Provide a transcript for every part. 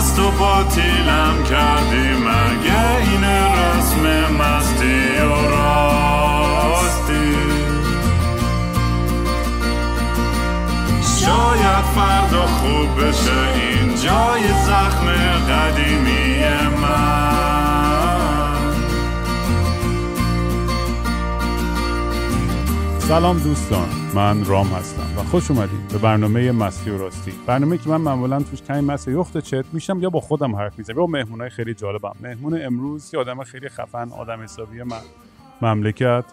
از تو باطیلم کردی مگه این رسم مستی و راستی شاید فردا خوب بشه این جای زخم قدیمی سلام دوستان من رام هستم و خوش اومدید به برنامه مسی و راستی برنامه که من معمولا توش کمی مس یخت چت میشم یا با خودم حرف میزنم یا مهمونای خیلی جالبم مهمون امروز یه آدم خیلی خفن آدم حسابی مملکت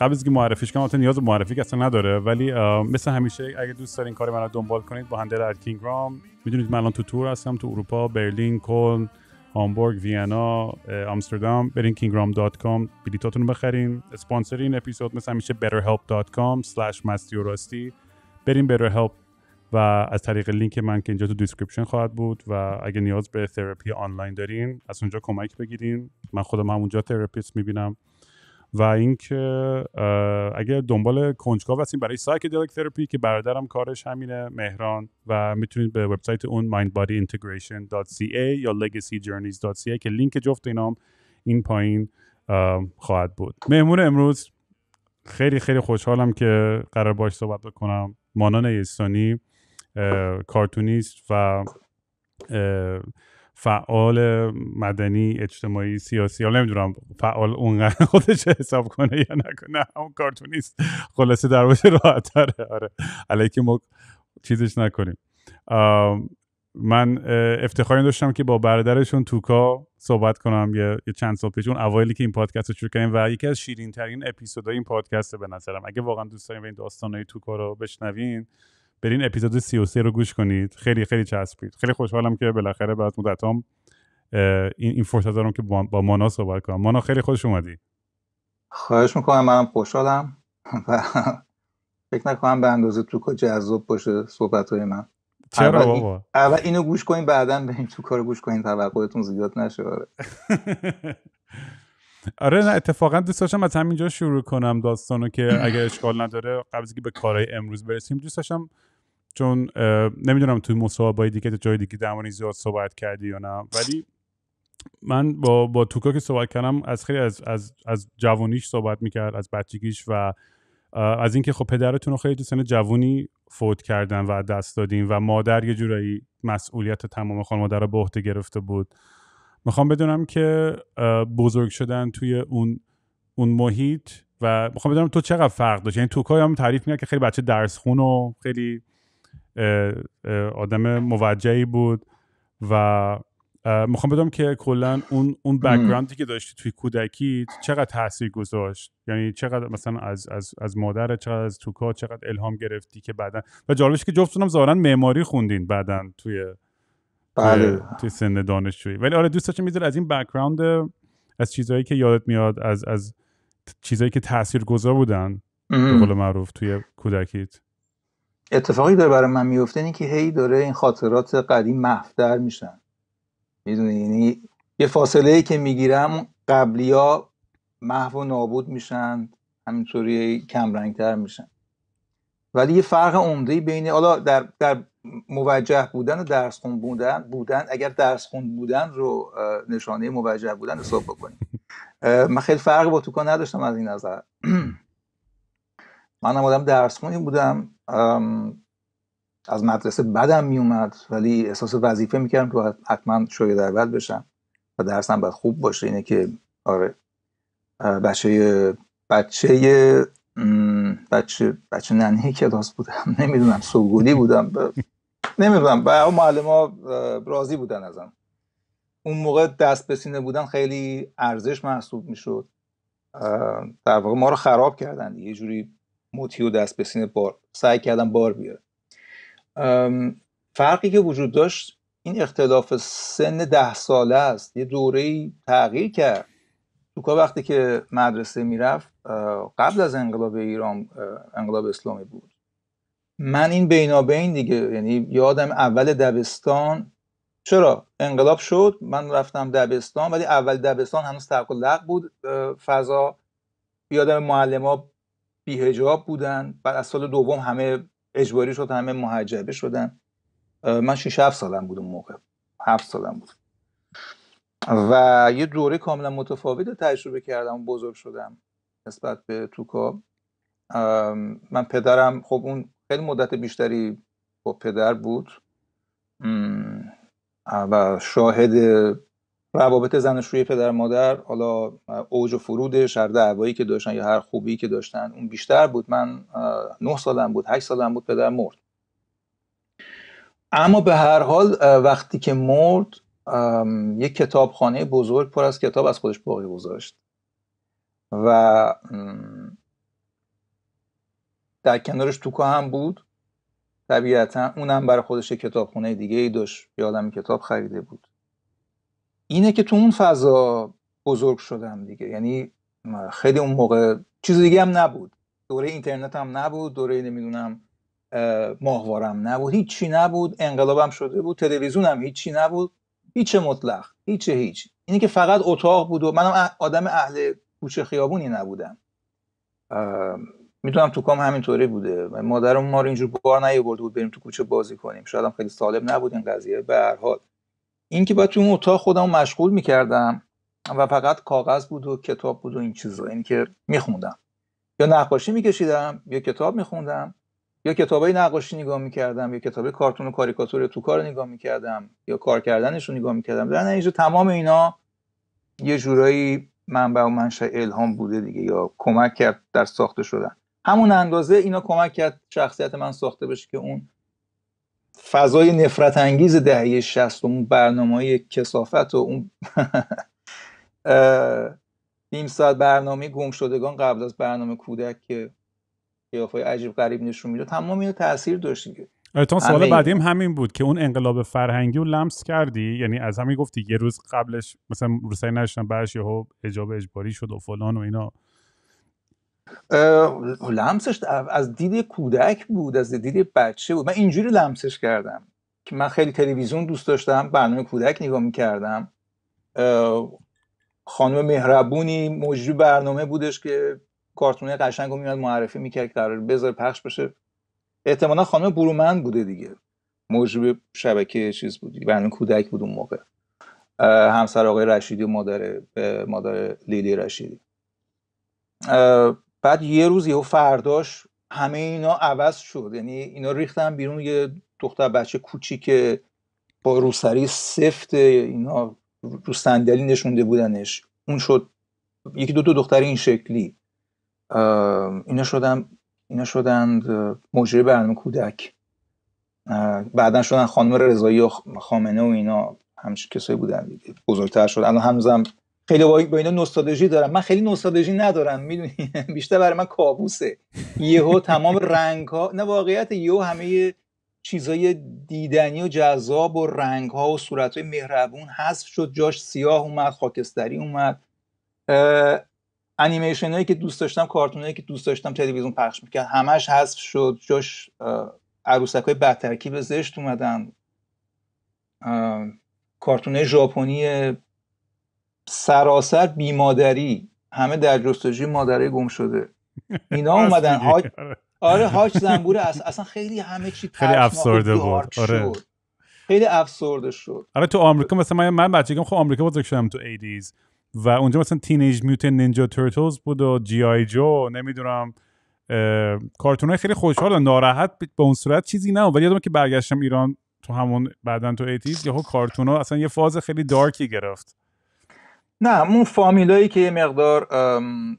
قبل از که معرفیش کنم نیاز به معرفی که اصلا نداره ولی مثل همیشه اگه دوست دارین کار من رو دنبال کنید با هندل رام میدونید من الان تو تور هستم تو اروپا برلین کلن هامبورگ وینا آمستردام برین کینگرام بخرین اسپانسر این اپیزود مثل همیشه betterhelp.com slash مستی و راستی برین betterhelp و از طریق لینک من که اینجا تو دیسکریپشن خواهد بود و اگه نیاز به تراپی آنلاین دارین از اونجا کمک بگیرین من خودم هم اونجا تراپیست میبینم و اینکه اگر دنبال کنجکاو هستین برای سایکدلیک تراپی که برادرم کارش همینه مهران و میتونید به وبسایت اون mindbodyintegration.ca یا legacyjourneys.ca که لینک جفت اینام این پایین خواهد بود مهمون امروز خیلی خیلی خوشحالم که قرار باش صحبت کنم مانان ایستانی کارتونیست و فعال مدنی اجتماعی سیاسی حالا نمیدونم فعال اونقدر خودش حساب کنه یا نکنه اون کارتونیست خلاصه در باشه راحت تره آره ما چیزش نکنیم من افتخاری داشتم که با برادرشون توکا صحبت کنم یه, چند سال پیش اون اوایلی که این پادکست رو شروع کردیم و یکی از شیرین ترین اپیزودهای این پادکست به نظرم اگه واقعا دوست دارین این داستانهای توکا رو بشنوین برین اپیزود 33 رو گوش کنید خیلی خیلی چسبید خیلی خوشحالم که بالاخره بعد هم این این فرصت دارم که با مانا صحبت کنم مانا خیلی خوش اومدی خواهش میکنم منم خوشحالم و فکر نکنم به اندازه تو جذاب باشه صحبت های من چرا بابا اول اینو گوش کنین بعدا به این تو کار گوش کنین توقعتون زیاد نشه آره آره نه اتفاقا دوست داشتم از همینجا شروع کنم داستانو که اگر اشکال نداره قبل که به کارهای امروز برسیم دوست داشتم چون نمیدونم توی مصاحبه دیگه تا جای دیگه در زیاد صحبت کردی یا نه ولی من با با توکا که صحبت کردم از خیلی از از از جوانیش صحبت میکرد از بچگیش و از اینکه خب پدرتون رو خیلی تو سن جوونی فوت کردن و دست دادین و مادر یه جورایی مسئولیت تمام خانواده رو به عهده گرفته بود میخوام بدونم که بزرگ شدن توی اون اون محیط و میخوام بدونم تو چقدر فرق داشت یعنی توکا هم تعریف میکرد که خیلی بچه درس خون و خیلی آدم موجهی بود و میخوام بدم که کلا اون اون بکگراندی که داشتی توی کودکی چقدر تاثیر گذاشت یعنی چقدر مثلا از از از مادر چقدر از توکا چقدر الهام گرفتی که بعدا و جالبش که جفتونم ظاهرا معماری خوندین بعدا توی بله. توی سن دانشجویی ولی آره دوست داشتم از این بکگراند از چیزهایی که یادت میاد از از چیزهایی که تاثیرگذار بودن به قول معروف توی کودکیت اتفاقی داره برای من میفته اینه که هی داره این خاطرات قدیم محفتر میشن میدونی یعنی یه فاصله ای که میگیرم ها محو و نابود میشن همینطوری کمرنگتر میشن ولی یه فرق عمده بین حالا در, در موجه بودن و درس خون بودن بودن اگر درس خون بودن رو نشانه موجه بودن حساب بکنیم من خیلی فرق با توکا نداشتم از این نظر منم آدم درسخونی بودم از مدرسه بدم میومد ولی احساس وظیفه میکردم که باید حتما در بشم و درسم باید خوب باشه اینه که آره بچه بچه بچه بچه کلاس بودم نمیدونم سوگولی بودم نمیدونم و معلم ها راضی بودن ازم اون موقع دست به سینه بودن خیلی ارزش محسوب میشد در واقع ما رو خراب کردن یه جوری موتی و دست به سینه بار سعی کردم بار بیاره فرقی که وجود داشت این اختلاف سن ده ساله است یه دوره تغییر کرد توکا وقتی که مدرسه میرفت قبل از انقلاب ایران انقلاب اسلامی بود من این بینابین دیگه یعنی یادم اول دبستان چرا انقلاب شد من رفتم دبستان ولی اول دبستان هنوز تقلق بود فضا یادم معلم ها بیهجاب بودن بعد از سال دوم همه اجباری شد همه محجبه شدن من 6 7 سالم بودم موقع 7 سالم بود و یه دوره کاملا متفاوت تجربه کردم و بزرگ شدم نسبت به توکا من پدرم خب اون خیلی مدت بیشتری با پدر بود و شاهد روابط زنش روی پدر مادر حالا اوج و فرودش هر دعوایی که داشتن یا هر خوبی که داشتن اون بیشتر بود من نه سالم بود هشت سالم بود پدر مرد اما به هر حال وقتی که مرد یک کتابخانه بزرگ پر از کتاب از خودش باقی گذاشت و در کنارش توکا هم بود طبیعتا اونم برای خودش کتابخونه دیگه ای داشت یادم کتاب خریده بود اینه که تو اون فضا بزرگ شدم دیگه یعنی خیلی اون موقع چیز دیگه هم نبود دوره اینترنت هم نبود دوره نمیدونم ماهوارم نبود هیچی نبود انقلابم شده بود تلویزیونم هیچی نبود هیچ مطلق هیچ هیچ اینه که فقط اتاق بود و منم آدم اهل کوچه خیابونی نبودم میدونم تو کام همینطوری بوده مادرم ما رو اینجور بار نیاورده بود بریم تو کوچه بازی کنیم شاید هم خیلی سالم نبود این قضیه به هر حال اینکه باید تو اون اتاق خودم مشغول میکردم و فقط کاغذ بود و کتاب بود و این چیزا این یعنی که میخوندم یا نقاشی میکشیدم یا کتاب میخوندم یا کتابای نقاشی نگاه میکردم یا کتاب کارتون و کاریکاتور تو کار نگاه میکردم یا کار کردنش رو نگاه میکردم در تمام اینا یه جورایی منبع و منشأ الهام بوده دیگه یا کمک کرد در ساخته شدن همون اندازه اینا کمک کرد شخصیت من ساخته بشه که اون فضای نفرت انگیز دهه 60 و اون برنامه های کسافت و اون نیم ساعت برنامه گمشدگان قبل از برنامه کودک که قیافه عجیب غریب نشون میداد تمام اینو تاثیر داشت دیگه تا سوال بعدیم همین بود که اون انقلاب فرهنگی رو لمس کردی یعنی از همین گفتی یه روز قبلش مثلا روسایی نشدن بعدش یهو اجاب اجباری شد و فلان و اینا لمسش از دید کودک بود از دید بچه بود من اینجوری لمسش کردم که من خیلی تلویزیون دوست داشتم برنامه کودک نگاه میکردم خانم مهربونی موجود برنامه بودش که کارتونه قشنگ رو میاد معرفی میکرد که قرار بذاره پخش بشه احتمالا خانم برومند بوده دیگه موجود شبکه چیز بودی برنامه کودک بود اون موقع همسر آقای رشیدی و مادر مادر لیلی رشیدی بعد یه روز یهو فرداش همه اینا عوض شد یعنی اینا ریختن بیرون یه دختر بچه کوچیک با روسری سفت اینا رو صندلی نشونده بودنش اون شد یکی دو تا دختر این شکلی اینا شدن اینا شدن مجری برنامه کودک بعدا شدن خانم رضایی و خامنه و اینا همش کسایی بودن بزرگتر شد الان هنوزم خیلی با, با اینا نوستالژی دارم من خیلی نوستالژی ندارم میدونی بیشتر برای من کابوسه یهو تمام رنگ ها نه واقعیت یهو همه چیزای دیدنی و جذاب و رنگ ها و صورت های مهربون حذف شد جاش سیاه اومد خاکستری اومد انیمیشن هایی که دوست داشتم کارتون هایی که دوست داشتم تلویزیون پخش میکرد همش حذف شد جاش عروسک های بدترکیب زشت اومدن کارتونه ژاپنی سراسر بیمادری همه در جستجوی مادره گم شده اینا اومدن آره هاچ آره، زنبور اصلا خیلی همه چی خیلی افسرده بود آره. خیلی افسرده شد آره تو آمریکا مثلا من من بچگیم خب آمریکا بزرگ شدم تو 80s و اونجا مثلا تینیج میوت نینجا ترتلز بود و جی آی جو نمیدونم کارتون های خیلی خوشحال و ناراحت به اون صورت چیزی نه ولی یادم که برگشتم ایران تو همون بعدن تو 80s یهو کارتون ها اصلا یه فاز خیلی دارکی گرفت نه اون فامیلایی که یه مقدار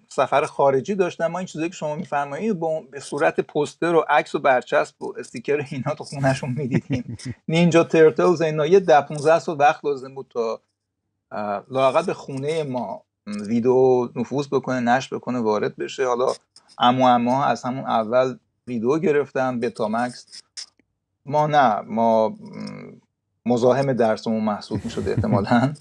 سفر خارجی داشتن ما این چیزایی که شما میفرمایید به صورت پوستر و عکس و برچسب و استیکر اینا تو خونهشون میدیدیم نینجا ترتلز اینا یه ده 15 سال وقت لازم بود تا لااقل به خونه ما ویدو نفوذ بکنه نشر بکنه وارد بشه حالا اما اما از همون اول ویدو گرفتن به مکس ما نه ما مزاحم درسمون محسوب میشد احتمالاً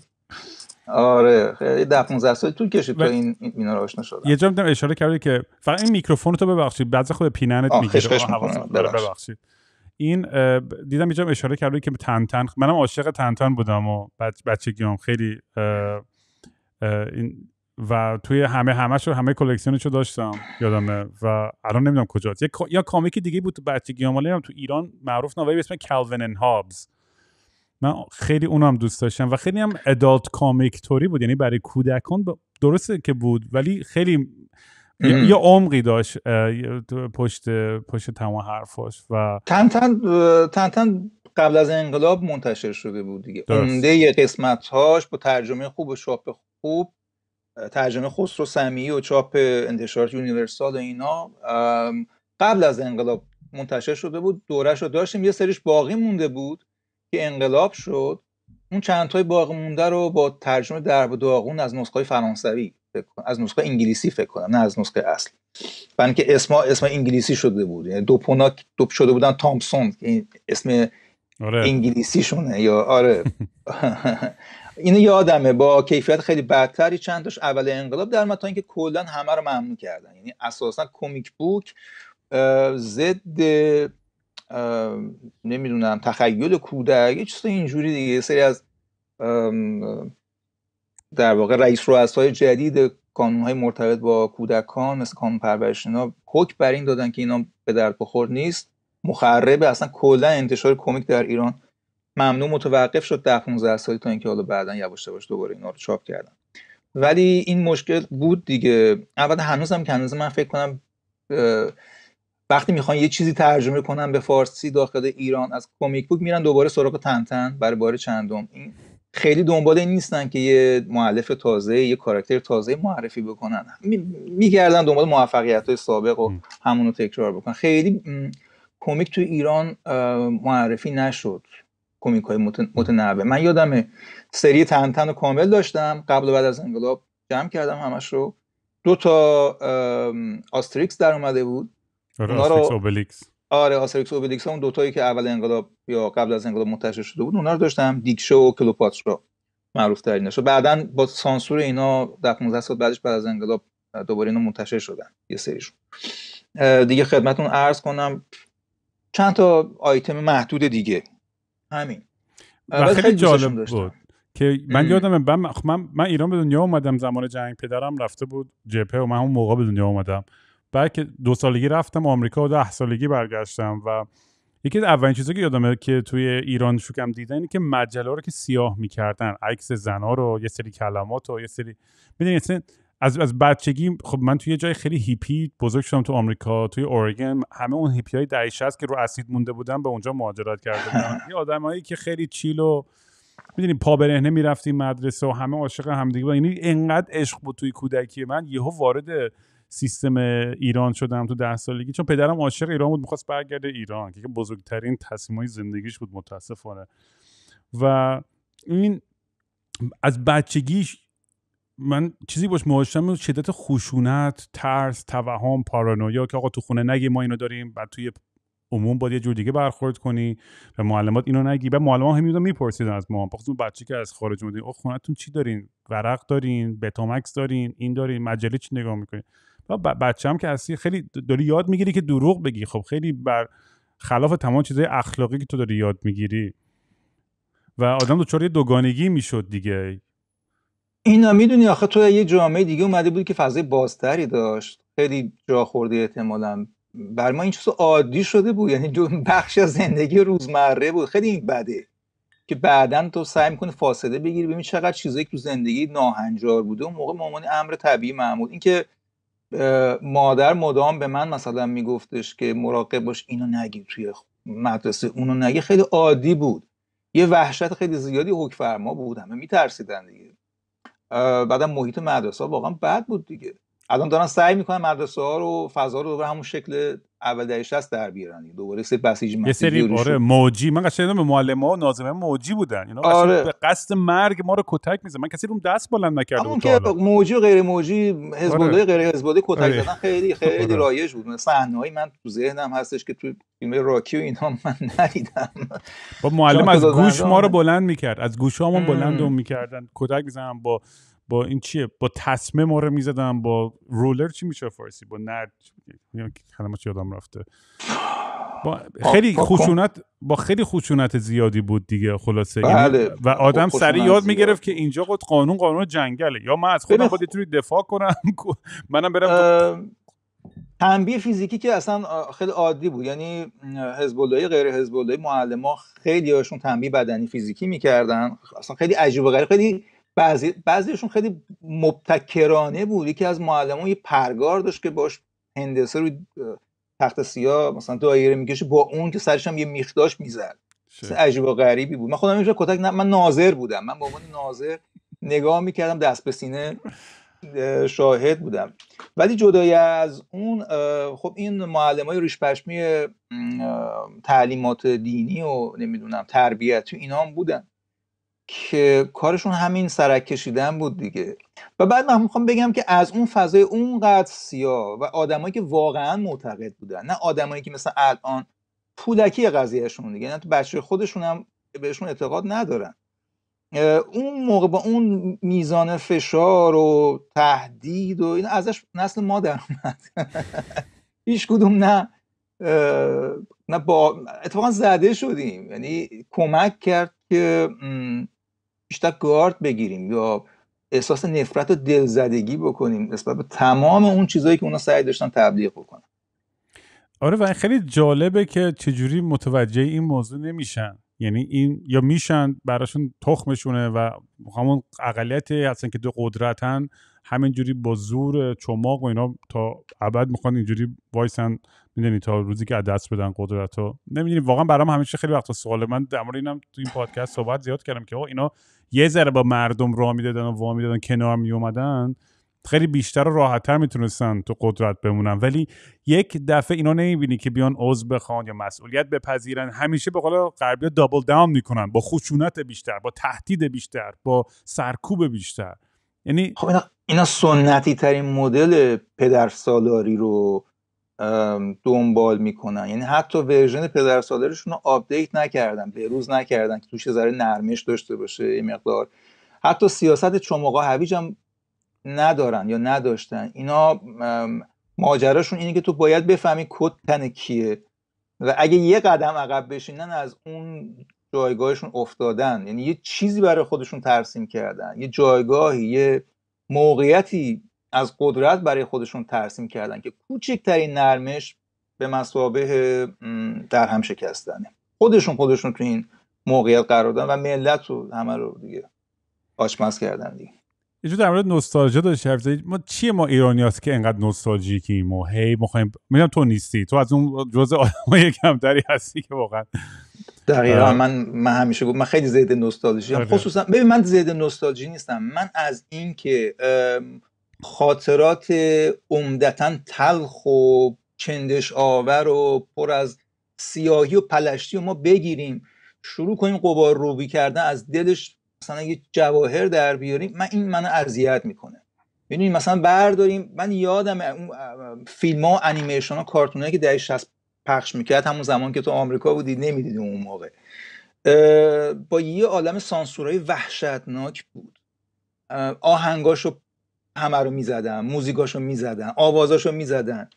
آره ده 15 سال طول کشید تا این اینا رو آشنا شدم یه جا اشاره کرده که فقط این میکروفون تو ببخشید بعضی خود پیننت میگیره ببخشید این دیدم اینجا اشاره کرده که تن تن منم عاشق تن تن بودم و بچه گیام خیلی این و توی همه همه شو همه کلکسیونشو رو داشتم یادمه و الان نمیدونم کجاست یا کامیک دیگه بود تو گیام مالی هم تو ایران معروف نوایی به اسم کالوین هابز من خیلی اونو هم دوست داشتم و خیلی هم ادالت کامیک توری بود یعنی برای کودکان درسته که بود ولی خیلی یا عمقی داشت پشت پشت تمام حرفاش و تن تن, تن, تن قبل از انقلاب منتشر شده بود دیگه عمده قسمت هاش با ترجمه خوب و چاپ خوب ترجمه خسرو سمیعی و چاپ انتشارات یونیورسال و اینا قبل از انقلاب منتشر شده بود دورش رو داشتیم یه سریش باقی مونده بود که انقلاب شد اون چند تای باقی مونده رو با ترجمه و داغون از نسخه فرانسوی از نسخه انگلیسی فکر کنم نه از نسخه اصل برای که اسم اسم انگلیسی شده بود یعنی دوپ شده بودن تامسون که اسم آره. انگلیسیشونه یا آره اینو یادمه با کیفیت خیلی بدتری چند اول انقلاب در متا اینکه کلا همه رو ممنوع کردن یعنی اساسا کمیک بوک ضد نمیدونم تخیل کودک یه چیز اینجوری دیگه سری از در واقع رئیس رؤسای جدید های مرتبط با کودکان مثل کانون پرورش اینا حکم بر این دادن که اینا به درد بخور نیست مخربه اصلا کلا انتشار کمیک در ایران ممنوع متوقف شد ده 15 سالی تا اینکه حالا بعدا یواش یواش دوباره اینا رو چاپ کردن ولی این مشکل بود دیگه اول هنوزم که من فکر کنم وقتی میخوان یه چیزی ترجمه کنن به فارسی داخل ایران از کمیک بوک میرن دوباره سراغ تنتن برای بار چندم این خیلی دنبال این نیستن که یه معلف تازه یه کاراکتر تازه معرفی بکنن میگردن دنبال موفقیت های سابق و همونو تکرار بکنن خیلی کمیک تو ایران معرفی نشد کمیک های متنوع من یادم سری تنتن رو کامل داشتم قبل و بعد از انقلاب جمع کردم همش رو دو تا آستریکس در اومده بود آره اوبلیکس آره آستریکس اوبلیکس ها اون دوتایی که اول انقلاب یا قبل از انقلاب منتشر شده بود اونا رو داشتم دیکشو و کلوپاترا معروف شد. بعدا با سانسور اینا در 15 سال بعدش بعد از انقلاب دوباره اینا منتشر شدن یه سریشون دیگه خدمتون عرض کنم چند تا آیتم محدود دیگه همین و خیلی جالب بود که من یادم خب من, من, ایران به دنیا اومدم زمان جنگ پدرم رفته بود جپه و من اون موقع به دنیا اومدم بعد که دو سالگی رفتم آمریکا و ده سالگی برگشتم و یکی اولین چیزی که یادمه که توی ایران شوکم دیدن اینه که مجله رو که سیاه میکردن عکس زنا رو یه سری کلمات و یه سری میدونی از از بچگی خب من توی یه جای خیلی هیپی بزرگ شدم تو آمریکا توی اورگن همه اون هیپی های دهه که رو اسید مونده بودن به اونجا مهاجرت کرده بودن یه آدمایی که خیلی چیل و میدونی پا برهنه میرفتیم مدرسه و همه عاشق همدیگه بودن یعنی انقدر عشق بود توی کودکی من یهو وارد سیستم ایران شدم تو ده سالگی چون پدرم عاشق ایران بود میخواست برگرده ایران که بزرگترین تصمیم های زندگیش بود متاسفانه و این از بچگیش من چیزی باش مواجهم شدت خشونت ترس توهم پارانویا که آقا تو خونه نگی ما اینو داریم بعد توی عموم باید یه جور دیگه برخورد کنی و معلمات اینو نگی بعد معلمان هم میپرسیدن از ما خصوص بچه که از خارج اومدین آخ خونتون چی دارین ورق دارین بتامکس دارین این دارین مجله چی نگاه میکنین بچه هم که هستی خیلی داری یاد میگیری که دروغ بگی خب خیلی بر خلاف تمام چیزهای اخلاقی که تو داری یاد میگیری و آدم دچار دوگانگی میشد دیگه اینا میدونی آخه تو یه جامعه دیگه اومده بود که فضای بازتری داشت خیلی جا خورده احتمالا بر ما این چیز عادی شده بود یعنی بخش از زندگی روزمره بود خیلی این بده که بعدا تو سعی میکنه فاصله بگیری ببین چقدر چیزایی که تو زندگی ناهنجار بوده اون موقع مامان امر طبیعی معمول اینکه مادر مدام به من مثلا میگفتش که مراقب باش اینو نگی توی مدرسه اونو نگی خیلی عادی بود یه وحشت خیلی زیادی فرما بود همه میترسیدن دیگه بعدم محیط مدرسه واقعا بد بود دیگه الان دارن سعی میکنن مدرسه ها رو فضا رو به همون شکل اول دهه 60 در بیارن دوباره سه بسیج یه سری آره موجی من قشنگ به معلم ها و ها موجی بودن اینا آره. به قصد مرگ ما رو کتک میزن من کسی رو دست بلند نکرده بود که موجی و غیر موجی حزب آره. غیر حزب کتک آره. زدن خیلی خیلی آره. رایج بود هایی من تو ذهنم هستش که تو فیلم راکی و اینا من ندیدم با معلم از گوش ما رو بلند میکرد از گوشامون اون میکردن کتک میزنن با با این چیه با تسمه ما رو میزدن با رولر چی میشه فارسی با نرد کلمات آدم رفته با خب، خیلی خب، خب. خشونت با خیلی خشونت زیادی بود دیگه خلاصه یعنی بله. و آدم سری یاد میگرفت که اینجا قد قانون قانون جنگله یا من از خودم خود توی دفاع کنم منم برم تنبیه فیزیکی که اصلا خیلی عادی بود یعنی حزب غیر حزب اللهی معلما خیلی هاشون تنبیه بدنی فیزیکی میکردن اصلا خیلی عجیب و غریب خیلی بعضی بعضیشون خیلی مبتکرانه بود یکی از معلمان یه پرگار داشت که باش هندسه روی تخت سیاه مثلا دایره میکشه با اون که سرش هم یه میخداش میزد عجیب و غریبی بود من خودم اینجا کتک نه من ناظر بودم من با عنوان ناظر نگاه میکردم دست به سینه شاهد بودم ولی جدای از اون خب این معلم های ریشپشمی تعلیمات دینی و نمیدونم تربیت تو اینا هم بودن که کارشون همین سرک کشیدن بود دیگه و بعد من میخوام بگم که از اون فضای اونقدر سیاه و آدمایی که واقعا معتقد بودن نه آدمایی که مثلا الان پولکی قضیهشون دیگه نه تو بچه خودشون هم بهشون اعتقاد ندارن اون موقع با اون میزان فشار و تهدید و این ازش نسل ما در اومد هیچ کدوم نه نه با اتفاقا زده شدیم یعنی کمک کرد که بیشتر گارد بگیریم یا احساس نفرت و دلزدگی بکنیم نسبت به تمام اون چیزهایی که اونا سعی داشتن تبلیغ بکنن آره و خیلی جالبه که چجوری متوجه این موضوع نمیشن یعنی این یا میشن براشون تخمشونه و همون اقلیت هستن که دو قدرتن همینجوری با زور چماق و اینا تا ابد میخوان اینجوری وایسن میدونی تا روزی که دست بدن قدرت رو نمیدونی واقعا برام همیشه خیلی وقت سواله من در مورد اینم تو این پادکست صحبت زیاد کردم که اینا یه ذره با مردم راه میدادن و وا میدادن کنار میومدن خیلی بیشتر و راحتتر میتونستن تو قدرت بمونن ولی یک دفعه اینا نمیبینی که بیان عضو بخوان یا مسئولیت بپذیرن همیشه به قول غربیا دابل داون میکنن با خشونت بیشتر با تهدید بیشتر با سرکوب بیشتر یعنی خب اینا, اینا سنتی ترین مدل پدرسالاری رو دنبال میکنن یعنی حتی ورژن سالارشون رو آپدیت نکردن بروز نکردن که توش ذره نرمش داشته باشه یه مقدار حتی سیاست چماقا هویج هم ندارن یا نداشتن اینا ماجراشون اینه که تو باید بفهمی کد تن کیه و اگه یه قدم عقب بشینن از اون جایگاهشون افتادن یعنی یه چیزی برای خودشون ترسیم کردن یه جایگاهی یه موقعیتی از قدرت برای خودشون ترسیم کردن که کوچکترین نرمش به مسابه در هم شکستنه خودشون خودشون تو این موقعیت قرار دادن و ملت رو همه رو دیگه آشمز کردن دیگه یه در مورد نوستالژی داشت حرف ما چیه ما ایرانیاست که انقدر نوستالژیکیم و هی میخوایم میگم تو نیستی تو از اون جزء آدمای کمتری هستی که واقعا دقیقا آره، من من همیشه گفت من خیلی زید نوستالژی هم آره. خصوصا ببین من زید نوستالژی نیستم من از اینکه خاطرات عمدتا تلخ و چندش آور و پر از سیاهی و پلشتی و ما بگیریم شروع کنیم قبار روبی کردن از دلش مثلا یه جواهر در بیاریم من این منو اذیت میکنه ببینید مثلا برداریم من یادم اون فیلم ها انیمیشن ها کارتون که در 60 پخش میکرد همون زمان که تو آمریکا بودی نمیدیدیم اون موقع با یه عالم سانسورای وحشتناک بود آهنگاشو همه رو میزدن موزیکاشو میزدن آوازاشو میزدن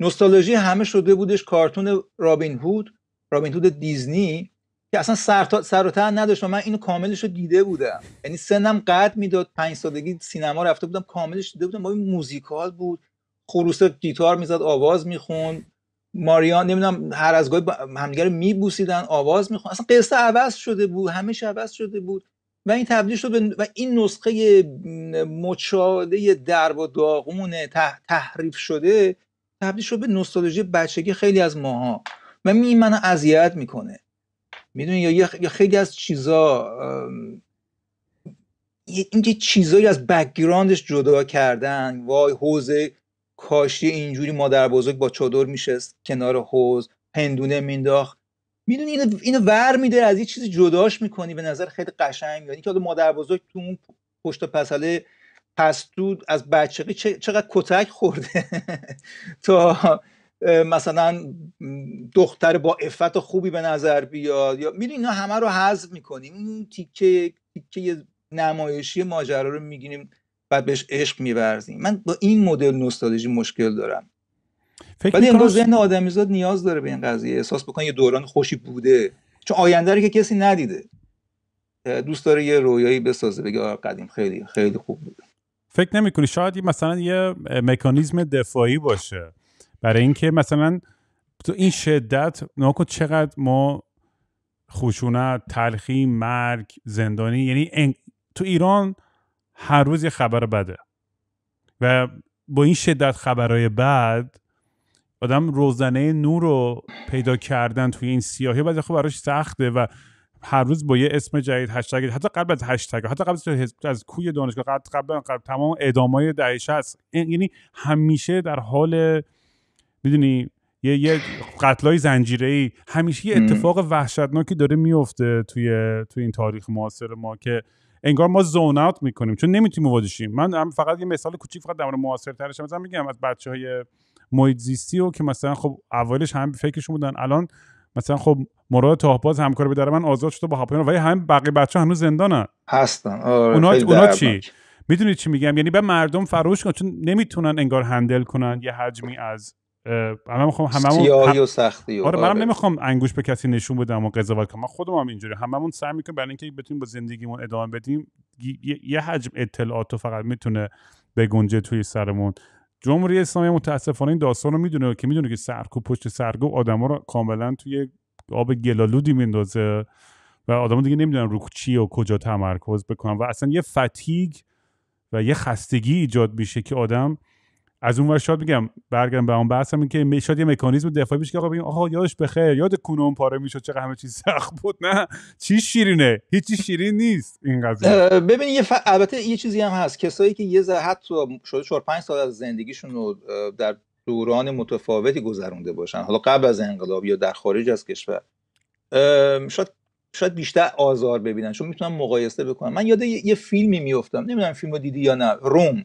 نوستالژی همه شده بودش کارتون رابین هود رابین هود دیزنی که اصلا سر, تا... سر و نداشت من اینو کاملش رو دیده بودم یعنی سنم قد میداد پنج سالگی سینما رفته بودم کاملش دیده بودم با این موزیکال بود خروس گیتار میزد آواز میخوند ماریا نمیدونم هر از گاهی همدیگه رو میبوسیدن آواز میخوان اصلا قصه عوض شده بود همش عوض شده بود و این تبدیل شد به و این نسخه مچاله در و داغون تحریف شده تبدیل شد به نوستالژی بچگی خیلی از ماها و این منو اذیت میکنه میدونی یا خیلی از چیزا اینکه چیزایی از بکگراندش جدا کردن وای حوزه کاشی اینجوری مادر بزرگ با چادر میشست کنار حوز پندونه مینداخت میدونی اینو, اینو ور میده از یه چیزی جداش میکنی به نظر خیلی قشنگ میاد یعنی اینکه مادر بزرگ تو اون پشت پسله پستود از بچگی چقدر کتک خورده تا مثلا دختر با افت خوبی به نظر بیاد یا میدونی اینا همه رو حذف میکنیم این تیکه تیکه نمایشی ماجرا رو میگیریم بعد بهش عشق میورزیم من با این مدل نوستالژی مشکل دارم فکر ولی امروز ذهن آدمیزاد نیاز داره به این قضیه احساس بکنه یه دوران خوشی بوده چون آینده رو که کسی ندیده دوست داره یه رویایی بسازه بگه قدیم خیلی خیلی خوب بوده فکر نمیکنی شاید مثلا یه مکانیزم دفاعی باشه برای اینکه مثلا تو این شدت ناکو چقدر ما خشونت تلخی مرگ زندانی یعنی تو ایران هر روز یه خبر بده و با این شدت خبرهای بد آدم روزنه نور رو پیدا کردن توی این سیاهی بعد خب براش سخته و هر روز با یه اسم جدید هشتگ حتی قبل از هشتگ حتی قبل از کوی دانشگاه قبل قبل تمام ادامه دهش هست یعنی همیشه در حال میدونی یه یه قتلای ای همیشه یه اتفاق وحشتناکی داره میفته توی توی این تاریخ معاصر ما که انگار ما زون اوت میکنیم چون نمیتونیم مواجهشیم من فقط یه مثال کوچیک فقط در مورد معاصرترش مثلا میگم از بچه های محیط زیستی و که مثلا خب اولش هم فکرشون بودن الان مثلا خب مراد تاهباز همکار به من آزاد شده با هاپیون ولی هم بقیه بچه هنوز زندانن هستن آره اونا, چی میدونید چی میگم یعنی به مردم فروش کن چون نمیتونن انگار هندل کنن یه حجمی از من میخوام هممون و سختی آره منم آره. نمیخوام انگوش به کسی نشون بدم و قضاوت کنم من خودم هم اینجوری هممون سعی میکنیم برای اینکه بتونیم با زندگیمون ادامه بدیم یه, حجم اطلاعات فقط میتونه بگنجه توی سرمون جمهوری اسلامی متاسفانه این داستان رو میدونه که میدونه که سرکو پشت سرگو آدما رو کاملا توی آب گلالودی میندازه و آدما دیگه نمیدونن رو چی و کجا تمرکز بکنن و اصلا یه فتیگ و یه خستگی ایجاد میشه که آدم از اون ور شاید میگم برگردم به اون بحثم که شاد یه مکانیزم دفاعی بشه که آقا بگیم آها یادش بخیر یاد کونوم پاره میشد چه همه چیز سخت بود نه چی شیرینه هیچی شیرین نیست این قضیه ببین یه ف... البته یه چیزی هم هست کسایی که یه ذره حتی شده 4 5 سال از زندگیشون رو در دوران متفاوتی گذرونده باشن حالا قبل از انقلاب یا در خارج از کشور شاید شاید بیشتر آزار ببینن چون میتونم مقایسه بکنم من یاد یه, فیلمی میافتم نمیدونم فیلم دیدی یا نه روم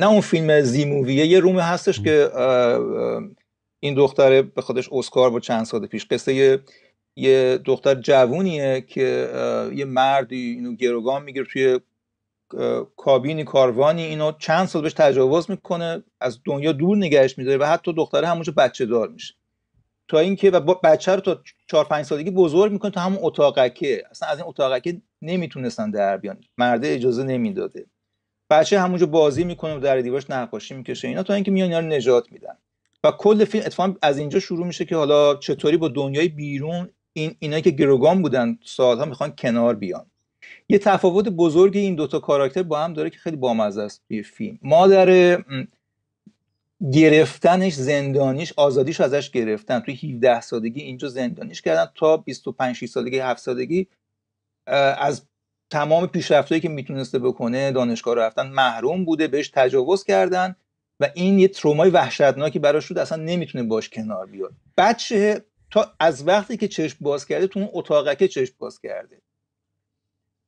نه اون فیلم زیموویه یه روم هستش که این دختره به خودش اسکار با چند سال پیش قصه یه, دختر جوونیه که یه مردی اینو گروگان میگیره توی کابینی کاروانی اینو چند سال بهش تجاوز میکنه از دنیا دور نگهش میداره و حتی دختره همونجا بچه دار میشه تا اینکه و بچه رو تا چهار پنج سالگی بزرگ میکنه تا همون اتاقکه اصلا از این اتاقکه نمیتونستن در بیان مرده اجازه نمیداده بچه همونجا بازی میکنه و در دیواش نقاشی میکشه اینا تا اینکه میان اینا رو نجات میدن و کل فیلم اتفاقا از اینجا شروع میشه که حالا چطوری با دنیای بیرون این اینایی که گروگان بودن سالها میخوان کنار بیان یه تفاوت بزرگ این دوتا کاراکتر با هم داره که خیلی بامزه است توی فیلم مادر گرفتنش زندانیش آزادیش ازش گرفتن توی 17 سالگی اینجا زندانیش کردن تا 25 سالگی 7 سالگی از تمام پیشرفتهایی که میتونسته بکنه دانشگاه رفتن محروم بوده بهش تجاوز کردن و این یه ترومای وحشتناکی براش شد اصلا نمیتونه باش کنار بیاد بچه تا از وقتی که چشم باز کرده تو اون اتاقکه چشم باز کرده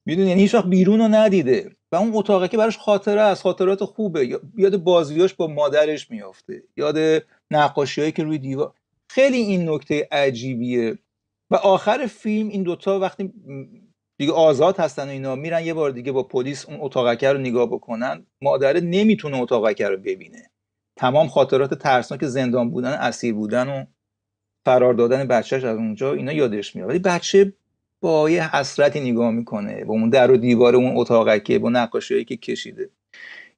میدونی یعنی هیچ بیرون رو ندیده و اون اتاقکه براش خاطره از خاطرات خوبه یاد بازیاش با مادرش میافته یاد نقاشیهایی که روی دیوار خیلی این نکته عجیبیه و آخر فیلم این دوتا وقتی دیگه آزاد هستن و اینا میرن یه بار دیگه با پلیس اون اتاقکه رو نگاه بکنن مادره نمیتونه اتاقکه رو ببینه تمام خاطرات ترسناک زندان بودن اسیر بودن و فرار دادن بچهش از اونجا اینا یادش میاد ولی بچه با یه حسرتی نگاه میکنه با اون در و دیوار اون اتاقکه با نقاشیهایی که کشیده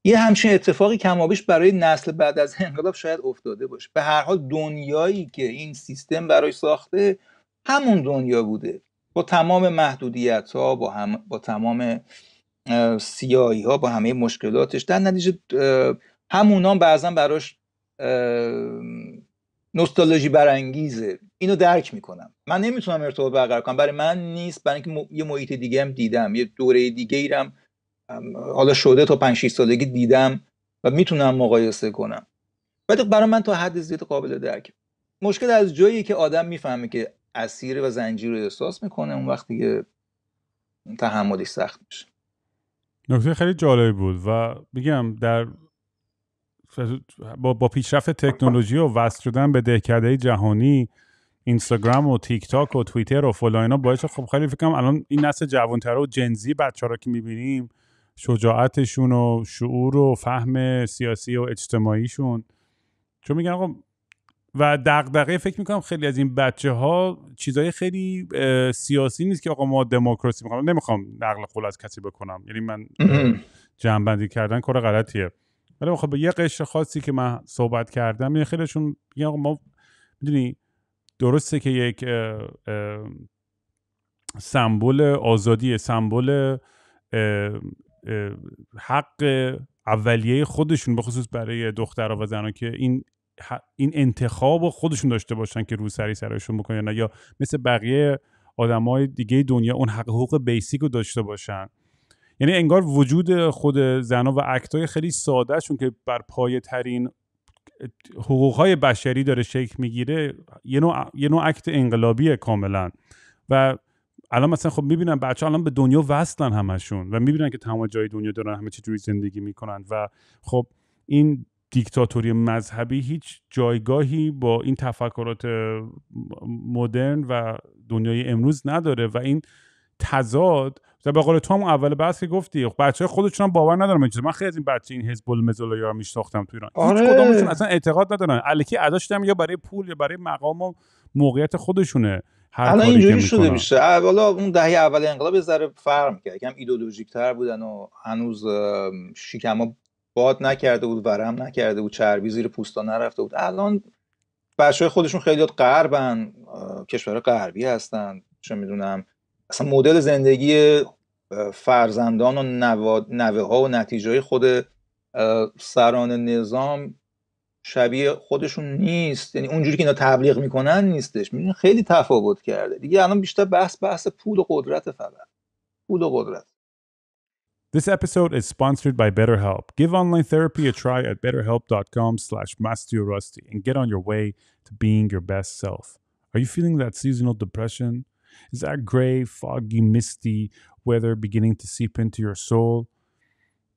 یه همچین اتفاقی کمابیش برای نسل بعد از انقلاب شاید افتاده باشه به هر حال دنیایی که این سیستم برای ساخته همون دنیا بوده با تمام محدودیت ها با, با تمام سیایی ها با همه مشکلاتش در نتیجه همونام بعضا براش نوستالژی برانگیزه اینو درک میکنم من نمیتونم ارتباط برقرار کنم برای من نیست برای اینکه یه محیط دیگه هم دیدم یه دوره دیگه ایرم حالا شده تا 5 6 سالگی دیدم و میتونم مقایسه کنم ولی خب برای من تا حد زیاد قابل درک مشکل از جایی که آدم میفهمه که اسیر و زنجیر رو احساس میکنه اون وقت دیگه تحملش سخت میشه نکته خیلی جالبی بود و میگم در با, با پیشرفت تکنولوژی و وصل شدن به دهکده جهانی اینستاگرام و تیک تاک و توییتر و فلان باعث خب خیلی فکر الان این نسل جوانتر و جنزی بچه رو که میبینیم شجاعتشون و شعور و فهم سیاسی و اجتماعیشون چون میگن آقا و دغدغه فکر میکنم خیلی از این بچه ها چیزای خیلی سیاسی نیست که آقا ما دموکراسی میخوام نمیخوام نقل قول از کسی بکنم یعنی من جنبندی کردن کار غلطیه ولی به خب یه قشر خاصی که من صحبت کردم یه خیلیشون میگن آقا ما میدونی درسته که یک سمبل آزادی سمبل حق اولیه خودشون به خصوص برای دخترها و زنان که این این انتخاب و خودشون داشته باشن که روسری سرشون بکنن یا, نه. یا مثل بقیه آدمای دیگه دنیا اون حق حقوق بیسیک رو داشته باشن یعنی انگار وجود خود زنها و اکتای خیلی سادهشون که بر پایه ترین حقوق های بشری داره شکل میگیره یه نوع, یه نوع اکت انقلابیه کاملا و الان مثلا خب میبینن بچه الان به دنیا وصلن همشون و میبینن که تمام جای دنیا دارن همه جوری زندگی میکنن و خب این دیکتاتوری مذهبی هیچ جایگاهی با این تفکرات مدرن و دنیای امروز نداره و این تضاد و به قول تو هم اول بحث که گفتی خب بچه خودشون هم باور ندارم چیز من خیلی از این بچه این حزب المزلیا رو میشناختم تو ایران آره. هیچ کدومشون اصلا اعتقاد ندارن الکی یا برای پول یا برای مقام و موقعیت خودشونه هر الان اینجوری شده میشه. حالا اون دهی اول انقلاب یه ذره کرد کم تر بودن و هنوز شیکما باد نکرده بود ورم نکرده بود چربی زیر پوستا نرفته بود الان بچه خودشون خیلی غربن کشور غربی هستن چه میدونم اصلا مدل زندگی فرزندان و نوه, ها و نتیجه خود سران نظام شبیه خودشون نیست یعنی اونجوری که اینا تبلیغ میکنن نیستش میدونی خیلی تفاوت کرده دیگه الان بیشتر بحث بحث پول و قدرت فقط پول و قدرت This episode is sponsored by BetterHelp. Give online therapy a try at betterhelp.com slash rusty and get on your way to being your best self. Are you feeling that seasonal depression? Is that gray, foggy, misty weather beginning to seep into your soul?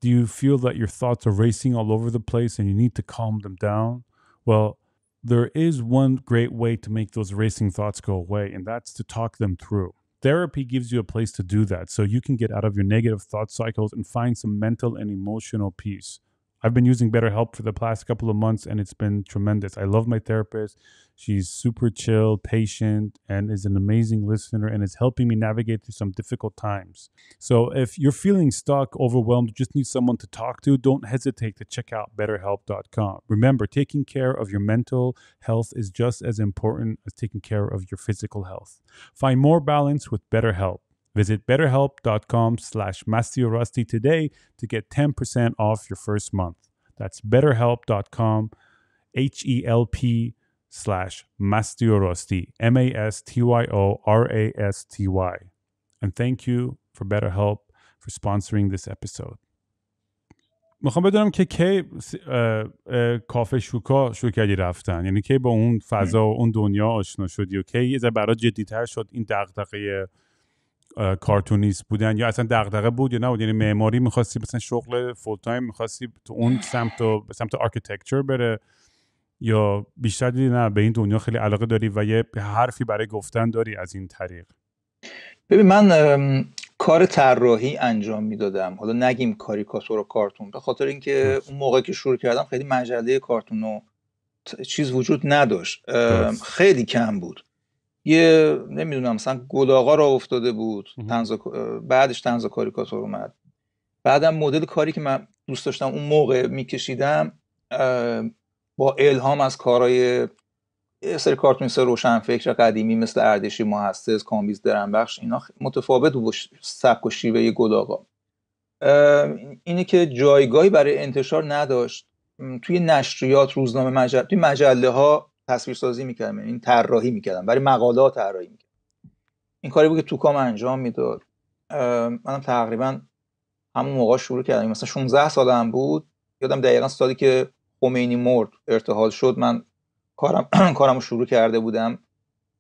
Do you feel that your thoughts are racing all over the place and you need to calm them down? Well, there is one great way to make those racing thoughts go away, and that's to talk them through. Therapy gives you a place to do that so you can get out of your negative thought cycles and find some mental and emotional peace. I've been using BetterHelp for the past couple of months and it's been tremendous. I love my therapist. She's super chill, patient, and is an amazing listener and is helping me navigate through some difficult times. So if you're feeling stuck, overwhelmed, just need someone to talk to, don't hesitate to check out betterhelp.com. Remember, taking care of your mental health is just as important as taking care of your physical health. Find more balance with BetterHelp. Visit betterhelp.com slash mastiorusty today to get 10% off your first month. That's betterhelp.com, H-E-L-P slash mastiorusty, M-A-S-T-Y-O-R-A-S-T-Y. And thank you for BetterHelp for sponsoring this episode. میخوام بدونم که کی کافه شوکا شروع کردی رفتن یعنی کی با اون فضا و اون دنیا آشنا شدی و کی یه برات جدیتر شد این دغدغه کارتونیست بودن یا اصلا دغدغه بود یا نبود یعنی معماری میخواستی مثلا شغل فول تایم میخواستی تو اون سمت و سمت آرکیتکچر بره یا بیشتر دیدی نه به این دنیا خیلی علاقه داری و یه حرفی برای گفتن داری از این طریق ببین من کار طراحی انجام میدادم حالا نگیم کاریکاتور و کارتون به خاطر اینکه اون موقع که شروع کردم خیلی مجله کارتون و چیز وجود نداشت خیلی کم بود یه نمیدونم مثلا گلاغا را افتاده بود تنزا... بعدش تنزا کاریکاتور اومد بعدم مدل کاری که من دوست داشتم اون موقع میکشیدم با الهام از کارهای سری کارتونیست روشن فکر قدیمی مثل اردشی محسس کامبیز درنبخش اینا متفاوت بود سبک و شیوه گلاغا اینه که جایگاهی برای انتشار نداشت توی نشریات روزنامه مجله مجله ها سازی میکردم این یعنی طراحی میکردم برای مقاله ها طراحی میکردم این کاری بود که تو انجام میداد منم تقریبا همون موقع شروع کردم مثلا 16 سالم بود یادم دقیقا سالی که خمینی مرد ارتحال شد من کارم کارمو شروع کرده بودم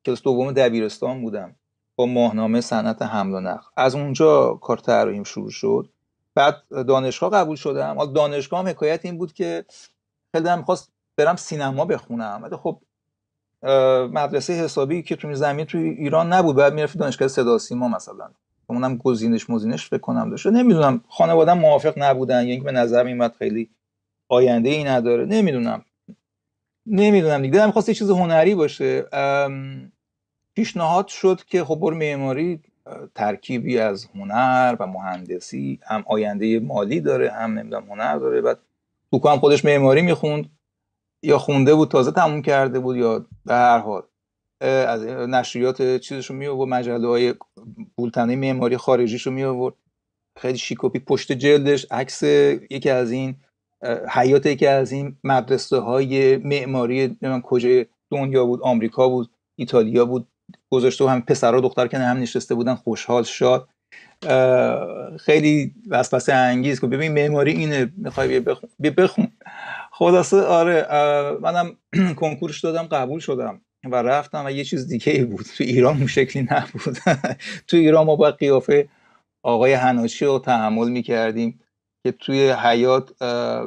که دوم دبیرستان بودم با ماهنامه صنعت حمل و نقل از اونجا کار طراحیم شروع شد بعد دانشگاه قبول شدم حالا دانشگاه هم حکایت این بود که خیلی خواست برم سینما بخونم ولی خب مدرسه حسابی که تو زمین تو ایران نبود بعد میرفت دانشگاه صدا سیما مثلا اونم گزینش مزینش بکنم کنم داشته نمیدونم خانواده موافق نبودن یا یعنی اینکه به نظر میمد خیلی آینده ای نداره نمیدونم نمیدونم دیگه دلم یه چیز هنری باشه پیشنهاد شد که خب برو معماری ترکیبی از هنر و مهندسی هم آینده مالی داره هم نمیدونم هنر داره بعد تو خودش معماری میخوند یا خونده بود تازه تموم کرده بود یا به هر حال از نشریات رو می آورد مجله های بولتنه معماری رو می آورد خیلی شیکوپی پشت جلدش عکس یکی از این حیات یکی از این مدرسه های معماری من کجای دنیا بود آمریکا بود ایتالیا بود گذاشته و هم پسرها دختر هم نشسته بودن خوشحال شاد خیلی وسوسه انگیز که ببین معماری اینه میخوای بخون, بخون. خلاصه آره منم کنکورش دادم قبول شدم و رفتم و یه چیز دیگه ای بود تو ایران اون شکلی نبود تو ایران ما با قیافه آقای هناشی رو تحمل کردیم که توی حیات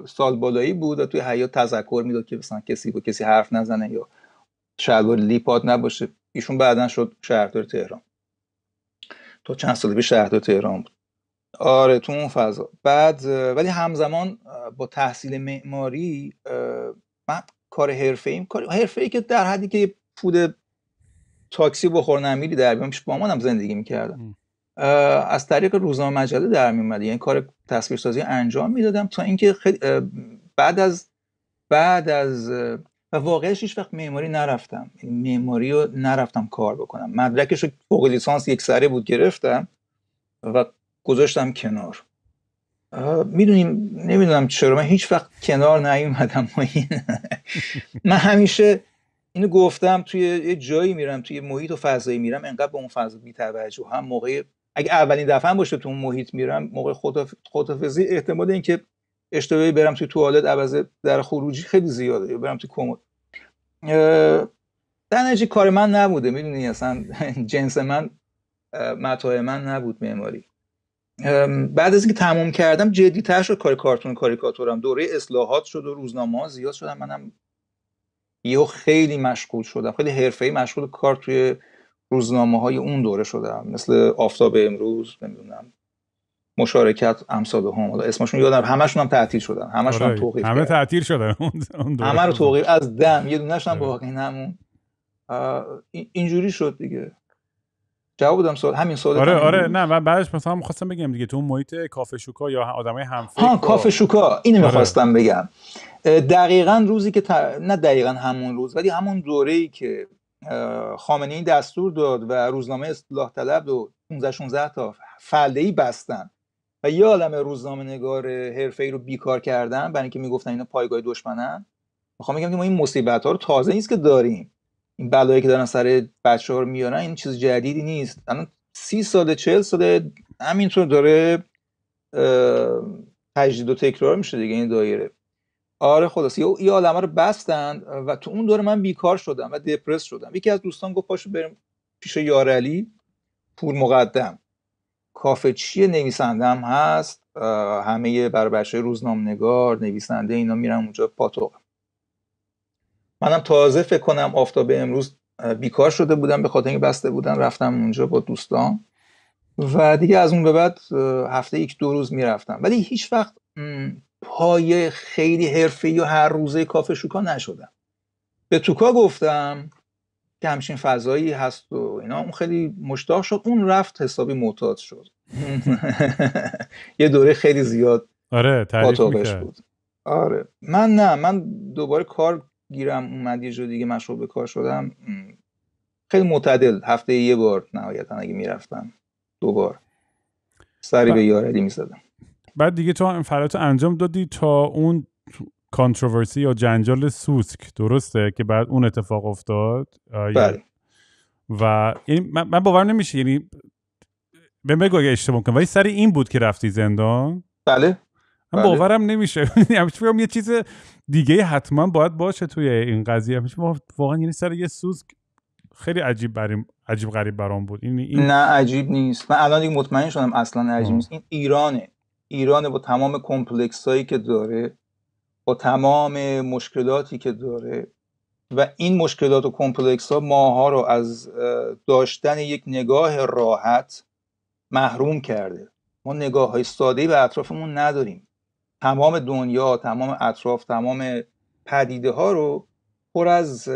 سال بالایی بود و توی حیات تذکر میداد که مثلا کسی با کسی حرف نزنه یا شلوار لیپاد نباشه ایشون بعدا شد شهردار تهران تا چند سال به شهردار تهران بود آره تو اون فضا بعد ولی همزمان با تحصیل معماری من کار حرفه ایم کار حرفه ای که در حدی که پود تاکسی بخور نمیری در بیام پیش مامانم زندگی میکردم از طریق روزنامه مجله در میومد یعنی کار تصویرسازی انجام میدادم تا اینکه خیلی بعد از بعد از و واقعش هیچ وقت معماری نرفتم یعنی معماری رو نرفتم کار بکنم مدرکش رو فوق لیسانس یک سره بود گرفتم و گذاشتم کنار میدونیم نمیدونم چرا من هیچ وقت کنار نیومدم ما این من همیشه اینو گفتم توی یه جایی میرم توی محیط و فضایی میرم انقدر به اون فضا میتوجه هم موقع اگه اولین دفعه باشه تو اون محیط میرم موقع خدافزی احتمال اینکه اشتباهی برم توی توالت عوض در خروجی خیلی زیاده یا برم توی کمد در نجی کار من نبوده میدونی اصلا جنس من متاع من نبود معماری بعد از اینکه تموم کردم جدی تر شد کار کارتون کاریکاتورم دوره اصلاحات شد و روزنامه ها زیاد شدم منم یهو خیلی مشغول شدم خیلی ای مشغول کار توی روزنامه های اون دوره شدم مثل آفتاب امروز نمیدونم مشارکت امسال هم حالا اسمشون یادم همشون هم تعطیل شدن همشون هم آره، توقیف همه تعطیل شدن اون دوره همه رو توقیف از دم یه دونه هم باقی نمون اینجوری شد دیگه جواب سوال همین سوال آره آره نه من بعدش مثلا می‌خواستم بگم دیگه تو محیط کافه شوکا یا آدمای هم ها کافه شوکا اینو آره. می‌خواستم بگم دقیقا روزی که نه دقیقا همون روز ولی همون ای که خامنه این دستور داد و روزنامه اصلاح طلب و 15 16 تا فلده بستن و یه عالم روزنامه نگار حرفه‌ای رو بیکار کردن برای اینکه میگفتن اینا پایگاه دشمنن میخوام بگم که ما این مصیبت ها رو تازه نیست که داریم این بلایی که دارن سر بچه ها رو میارن این چیز جدیدی نیست الان سی ساله چهل ساله همینطور داره تجدید و تکرار میشه دیگه این دایره آره خلاص یه عالم رو بستند و تو اون دوره من بیکار شدم و دپرس شدم یکی از دوستان گفت پاشو بریم پیش یارعلی پور مقدم کافه چیه نویسندم هست همه بر بچه روزنامه نگار نویسنده اینا میرن اونجا پاتوقم منم تازه فکر کنم آفتاب امروز بیکار شده بودم به خاطر اینکه بسته بودم رفتم اونجا با دوستان و دیگه از اون به بعد هفته یک دو روز میرفتم ولی هیچ وقت پای خیلی حرفه‌ای و هر روزه کافه شوکا نشدم به توکا گفتم که همچین فضایی هست و اینا اون خیلی مشتاق شد اون رفت حسابی معتاد شد یه دوره خیلی زیاد آره تعریف بود آره من نه من دوباره کار گیرم اومد یه دیگه مشروع به کار شدم خیلی معتدل هفته یه بار نهایتا اگه میرفتم بار سری به یاردی میزدم بعد دیگه تو این فرات انجام دادی تا اون کانتروورسی یا جنجال سوسک درسته که بعد اون اتفاق افتاد بله و یعنی من, باور نمیشه یعنی به بگو اگه اشتباه کنم ولی سری این بود که رفتی زندان بله من بله. باورم نمیشه یعنی همیشه یه چیز دیگه حتما باید باشه توی این قضیه همیشه واقعا یعنی سر یه سوز خیلی عجیب بریم عجیب غریب برام بود این, نه عجیب نیست من الان دیگه مطمئن شدم اصلا عجیب نیست این ایرانه ایرانه با تمام کمپلکس هایی که داره با تمام مشکلاتی که داره و این مشکلات و کمپلکس ها ماها رو از داشتن یک نگاه راحت محروم کرده ما نگاه های ساده به اطرافمون نداریم تمام دنیا تمام اطراف تمام پدیده ها رو پر از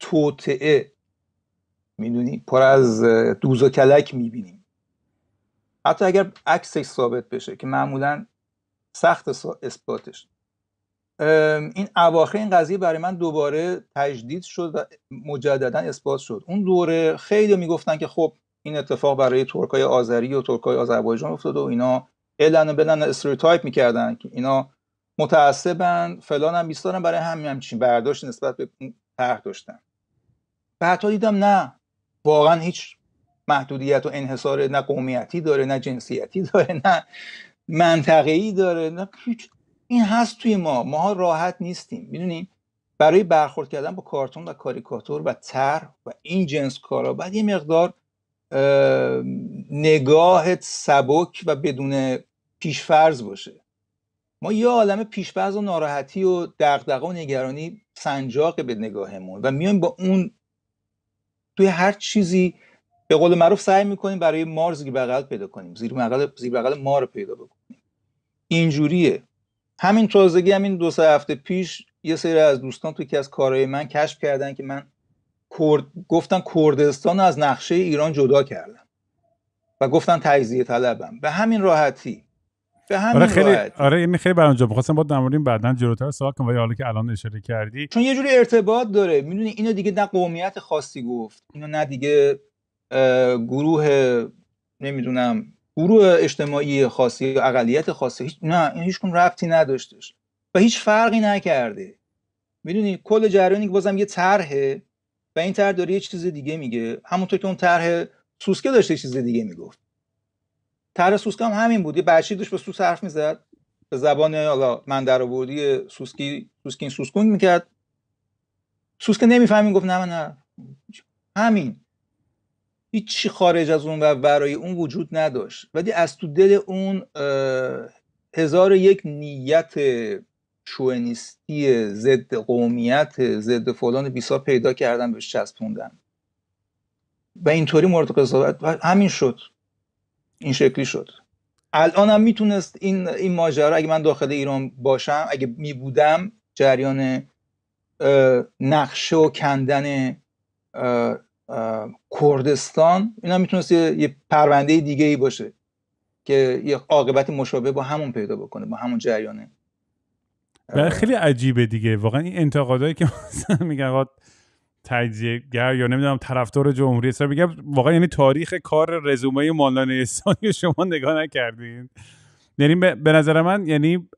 توتعه میدونی پر از دوز و کلک میبینیم حتی اگر عکسش ثابت بشه که معمولا سخت اثباتش این اواخر این قضیه برای من دوباره تجدید شد و مجددا اثبات شد اون دوره خیلی میگفتن که خب این اتفاق برای ترکای آذری و ترکای آذربایجان افتاده و اینا الن بلن تایپ میکردن که اینا متعصبن فلان هم بیستارن برای همین همچین برداشت نسبت به طرح داشتن بعدا دیدم نه واقعا هیچ محدودیت و انحصار نه قومیتی داره نه جنسیتی داره نه ای داره نه هیچ این هست توی ما ماها راحت نیستیم میدونیم برای برخورد کردن با کارتون و کاریکاتور و طرح و این جنس کارا بعد یه مقدار نگاهت سبک و بدون پیشفرض باشه ما یه عالم پیشفرز و ناراحتی و دقدقه و نگرانی سنجاق به نگاهمون و میایم با اون توی هر چیزی به قول معروف سعی میکنیم برای مار زیر بغل پیدا کنیم زیر بغل زیر بغل مار پیدا بکنیم اینجوریه همین تازگی همین دو سه هفته پیش یه سری از دوستان توی که از کارهای من کشف کردن که من کرد گفتن کردستان از نقشه ایران جدا کردم و گفتن تجزیه طلبم به همین راحتی به همین آره خیلی آره این خیلی برام جالب می‌خواستم با در بعدا جلوتر صحبت کنم ولی حالا که الان اشاره کردی چون یه جوری ارتباط داره میدونی اینو دیگه نه قومیت خاصی گفت اینو نه دیگه گروه نمیدونم گروه اجتماعی خاصی یا اقلیت خاصی نه این هیچ ربطی نداشتش و هیچ فرقی نکرده میدونی کل جریانی که بازم یه طرحه و این طرح داره یه چیز دیگه میگه همونطور که اون طرح سوسکه داشته یه چیز دیگه میگفت طرح سوسکام هم همین بود یه بچه داشت به سوس حرف میزد به زبان حالا من در آوردی سوسکی سوسکین سوسکونگ میکرد سوسکه نمیفهمین گفت نه نه همین هیچی خارج از اون و برای اون وجود نداشت ولی از تو دل اون هزار یک نیت شوهنیستی ضد قومیت ضد فلان بیسا پیدا کردن بهش چسبوندن و اینطوری مورد قضاوت همین شد این شکلی شد الانم میتونست این, این ماجرا اگه من داخل ایران باشم اگه میبودم جریان نقشه و کندن کردستان اینا میتونست یه،, یه پرونده دیگه ای باشه که یه عاقبت مشابه با همون پیدا بکنه با همون جریانه خیلی عجیبه دیگه واقعا این انتقادایی که مثلا میگن تجزیه گر یا نمیدونم طرفدار جمهوری اسلامی میگم واقعا یعنی تاریخ کار رزومه مولانا شما نگاه نکردین یعنی به نظر من یعنی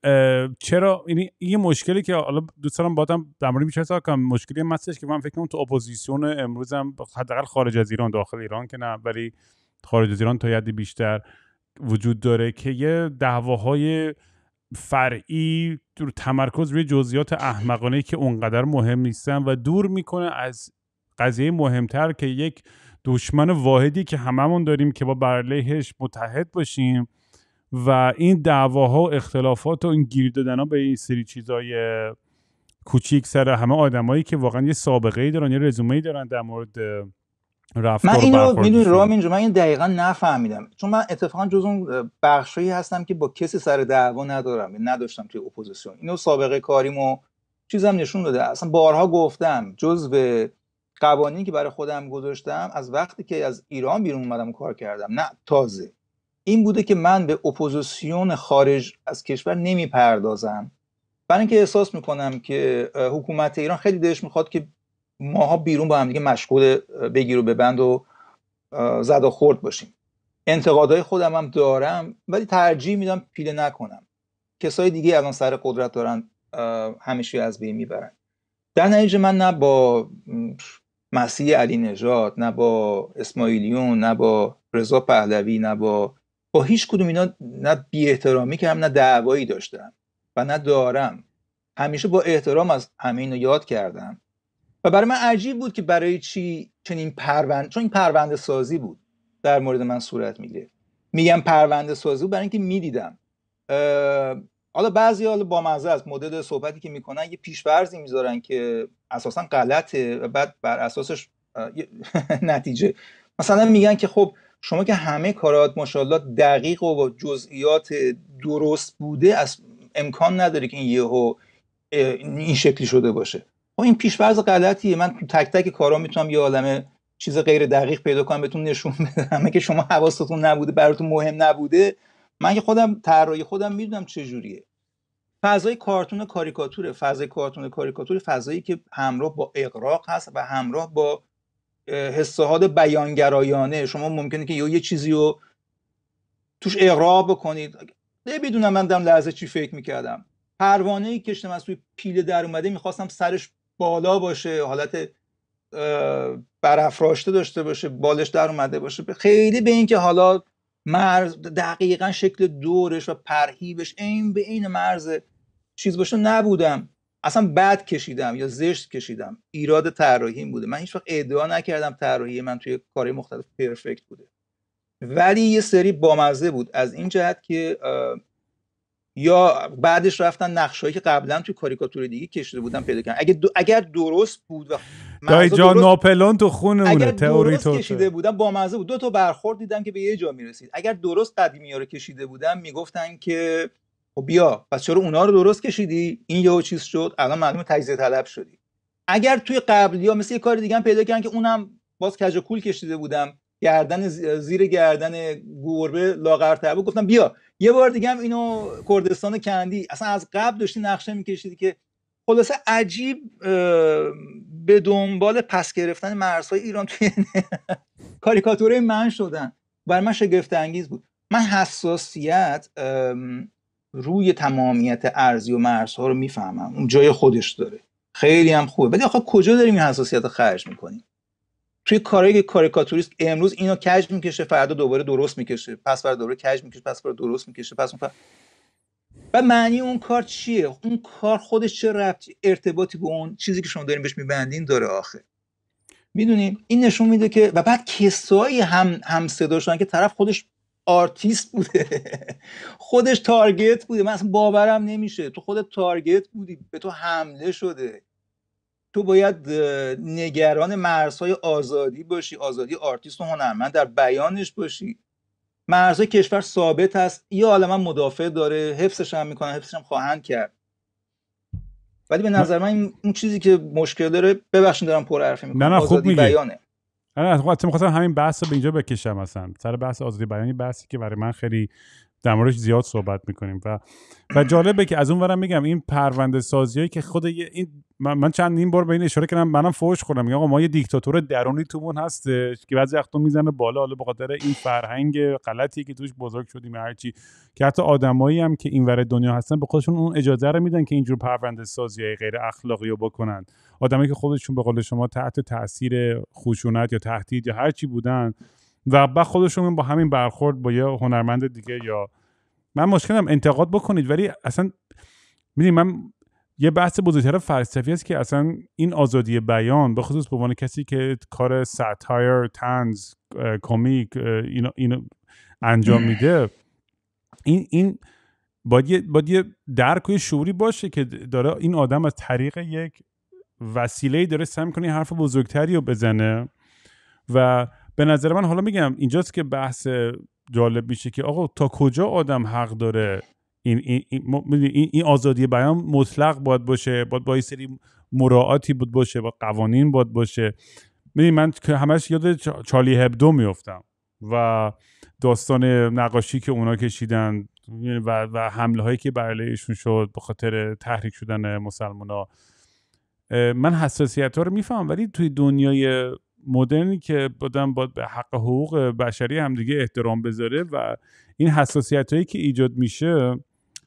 چرا یعنی یه مشکلی که حالا دوستانم باتم در مورد میشه کنم مشکلی هم که من فکر کنم تو اپوزیسیون امروز هم حداقل خارج از ایران داخل ایران که نه ولی خارج از ایران تا یدی بیشتر وجود داره که یه دعواهای فرعی در تمرکز روی جزئیات احمقانه که اونقدر مهم نیستن و دور میکنه از قضیه مهمتر که یک دشمن واحدی که هممون داریم که با برلیهش متحد باشیم و این دعواها و اختلافات و این گیر دادن به این سری چیزای کوچیک سر همه آدمایی که واقعا یه سابقه ای دارن یه رزومه ای دارن در مورد رفتار من اینو میدونی من این دقیقا نفهمیدم چون من اتفاقا جز اون بخشایی هستم که با کسی سر دعوا ندارم یعنی نداشتم توی اپوزیسیون اینو سابقه کاریمو چیزم نشون داده اصلا بارها گفتم جز به قوانینی که برای خودم گذاشتم از وقتی که از ایران بیرون اومدم کار کردم نه تازه این بوده که من به اپوزیسیون خارج از کشور نمیپردازم برای اینکه احساس میکنم که حکومت ایران خیلی دلش میخواد که ماها بیرون با هم دیگه مشغول بگیر و ببند و زد و خورد باشیم انتقادهای خودم هم دارم ولی ترجیح میدم پیله نکنم کسای دیگه الان سر قدرت دارن همیشه از بین میبرن در نتیجه من نه با مسیح علی نژاد نه با اسماعیلیون نه با رضا پهلوی نه با با هیچ کدوم اینا نه بی احترامی کردم نه دعوایی داشتم و نه دارم همیشه با احترام از همه اینو یاد کردم برای من عجیب بود که برای چی چنین پرونده چون این پرونده سازی بود در مورد من صورت میگیره میگم پرونده سازی بود برای اینکه میدیدم حالا بعضی حالا با مزه از مدل صحبتی که میکنن یه پیشورزی میذارن که اساسا غلطه و بعد بر اساسش نتیجه مثلا میگن که خب شما که همه کارات ماشاءالله دقیق و جزئیات درست بوده از امکان نداره که این یهو این شکلی شده باشه خب این پیش‌فرض غلطیه من تو تک تک کارا میتونم یه عالمه چیز غیر دقیق پیدا کنم بهتون نشون بدم که شما حواستون نبوده براتون مهم نبوده من که خودم طراحی خودم میدونم چه جوریه فضای کارتون کاریکاتوره فضای کارتون کاریکاتور فضایی که همراه با اقراق هست و همراه با حساد بیانگرایانه شما ممکنه که یه چیزی رو توش اقراق بکنید نمیدونم من دم لحظه چی فکر میکردم پروانه ای کشتم از توی پیله در اومده میخواستم سرش بالا باشه حالت برافراشته داشته باشه بالش در اومده باشه خیلی به اینکه حالا مرز دقیقا شکل دورش و پرهیبش این به این مرز چیز باشه نبودم اصلا بد کشیدم یا زشت کشیدم ایراد طراحیم بوده من هیچ وقت ادعا نکردم طراحی من توی کاری مختلف پرفکت بوده ولی یه سری بامزه بود از این جهت که یا بعدش رفتن نقشهایی که قبلا توی کاریکاتور دیگه کشیده بودن پیدا کردن اگه اگر درست بود و دای جان درست... ناپلون تو خونه اگر تئوری درست کشیده بودن با مزه بود دو تا برخورد دیدم که به یه جا میرسید اگر درست قدیمی ها رو کشیده بودن میگفتن که خب بیا پس چرا اونا رو درست کشیدی این یهو چیز شد الان معلومه تجزیه طلب شدی اگر توی قبلی یا مثل یه کار دیگه پیدا کردن که اونم باز کج کول کشیده بودم گردن زیر گردن گربه لاغرتر بود گفتم بیا یه بار دیگه هم اینو کردستان کندی اصلا از قبل داشتی نقشه میکشیدی که خلاصه عجیب به دنبال پس گرفتن مرزهای ایران توی کاریکاتوره من شدن برای من شگفت انگیز بود من حساسیت روی تمامیت ارزی و مرزها رو میفهمم اون جای خودش داره خیلی هم خوبه ولی آخه کجا داریم این حساسیت رو خرج میکنیم توی کارهای که کاریکاتوریست امروز اینو کج میکشه فردا دوباره درست میکشه پس فردا دوباره کج میکشه پس فردا درست میکشه پس اون و معنی اون کار چیه اون کار خودش چه ربطی ارتباطی به اون چیزی که شما دارین بهش میبندین داره آخه میدونیم این نشون میده که و بعد کسایی هم هم صدا شدن که طرف خودش آرتیست بوده خودش تارگت بوده من اصلا باورم نمیشه تو خودت تارگت بودی به تو حمله شده تو باید نگران مرزهای آزادی باشی آزادی آرتیست و هنرمند در بیانش باشی مرزهای کشور ثابت هست یه عالم مدافع داره حفظش هم میکنن حفظش هم خواهند کرد ولی به نظر من اون چیزی که مشکل داره ببخشید دارم پر حرفی میکنم نه نه خوب میگه بیانه نه آره، نه خب، همین بحث رو به اینجا بکشم اصلا سر بحث آزادی بیانی بحثی که برای من خیلی در موردش زیاد صحبت میکنیم و و جالبه که از اون ورم میگم این پرونده سازیایی که خود این من چندین بار به این اشاره کردم منم فوش خوردم میگم آقا ما یه دیکتاتور درونی تومون هستش که بعضی وقتا میزنه بالا حالا به خاطر این فرهنگ غلطی که توش بزرگ شدیم هرچی که حتی آدمایی هم که اینور دنیا هستن به خودشون اون اجازه رو میدن که اینجور پرونده سازی غیر اخلاقی رو بکنن آدمایی که خودشون به قول شما تحت تاثیر خشونت یا تهدید یا چی بودن و بعد خودشون با همین برخورد با یه هنرمند دیگه یا من مشکلم انتقاد بکنید ولی اصلا میدونی من یه بحث بزرگتر فلسفی است که اصلا این آزادی بیان به خصوص به عنوان کسی که کار ساتایر تنز کومیک اینو, انجام میده این این باید یه, باید درک و شعوری باشه که داره این آدم از طریق یک وسیله داره سعی میکنه حرف بزرگتری رو بزنه و به نظر من حالا میگم اینجاست که بحث جالب میشه که آقا تا کجا آدم حق داره این, این, این, آزادی بیان مطلق باید باشه باید با سری مراعاتی بود باشه با قوانین باید باشه میدونی من که همش یاد چالی هبدو میفتم و داستان نقاشی که اونا کشیدن و, و حمله هایی که بر ایشون شد به خاطر تحریک شدن مسلمان ها من حساسیت ها رو میفهم ولی توی دنیای مدرنی که بادم باید به حق حقوق بشری همدیگه احترام بذاره و این حساسیت هایی که ایجاد میشه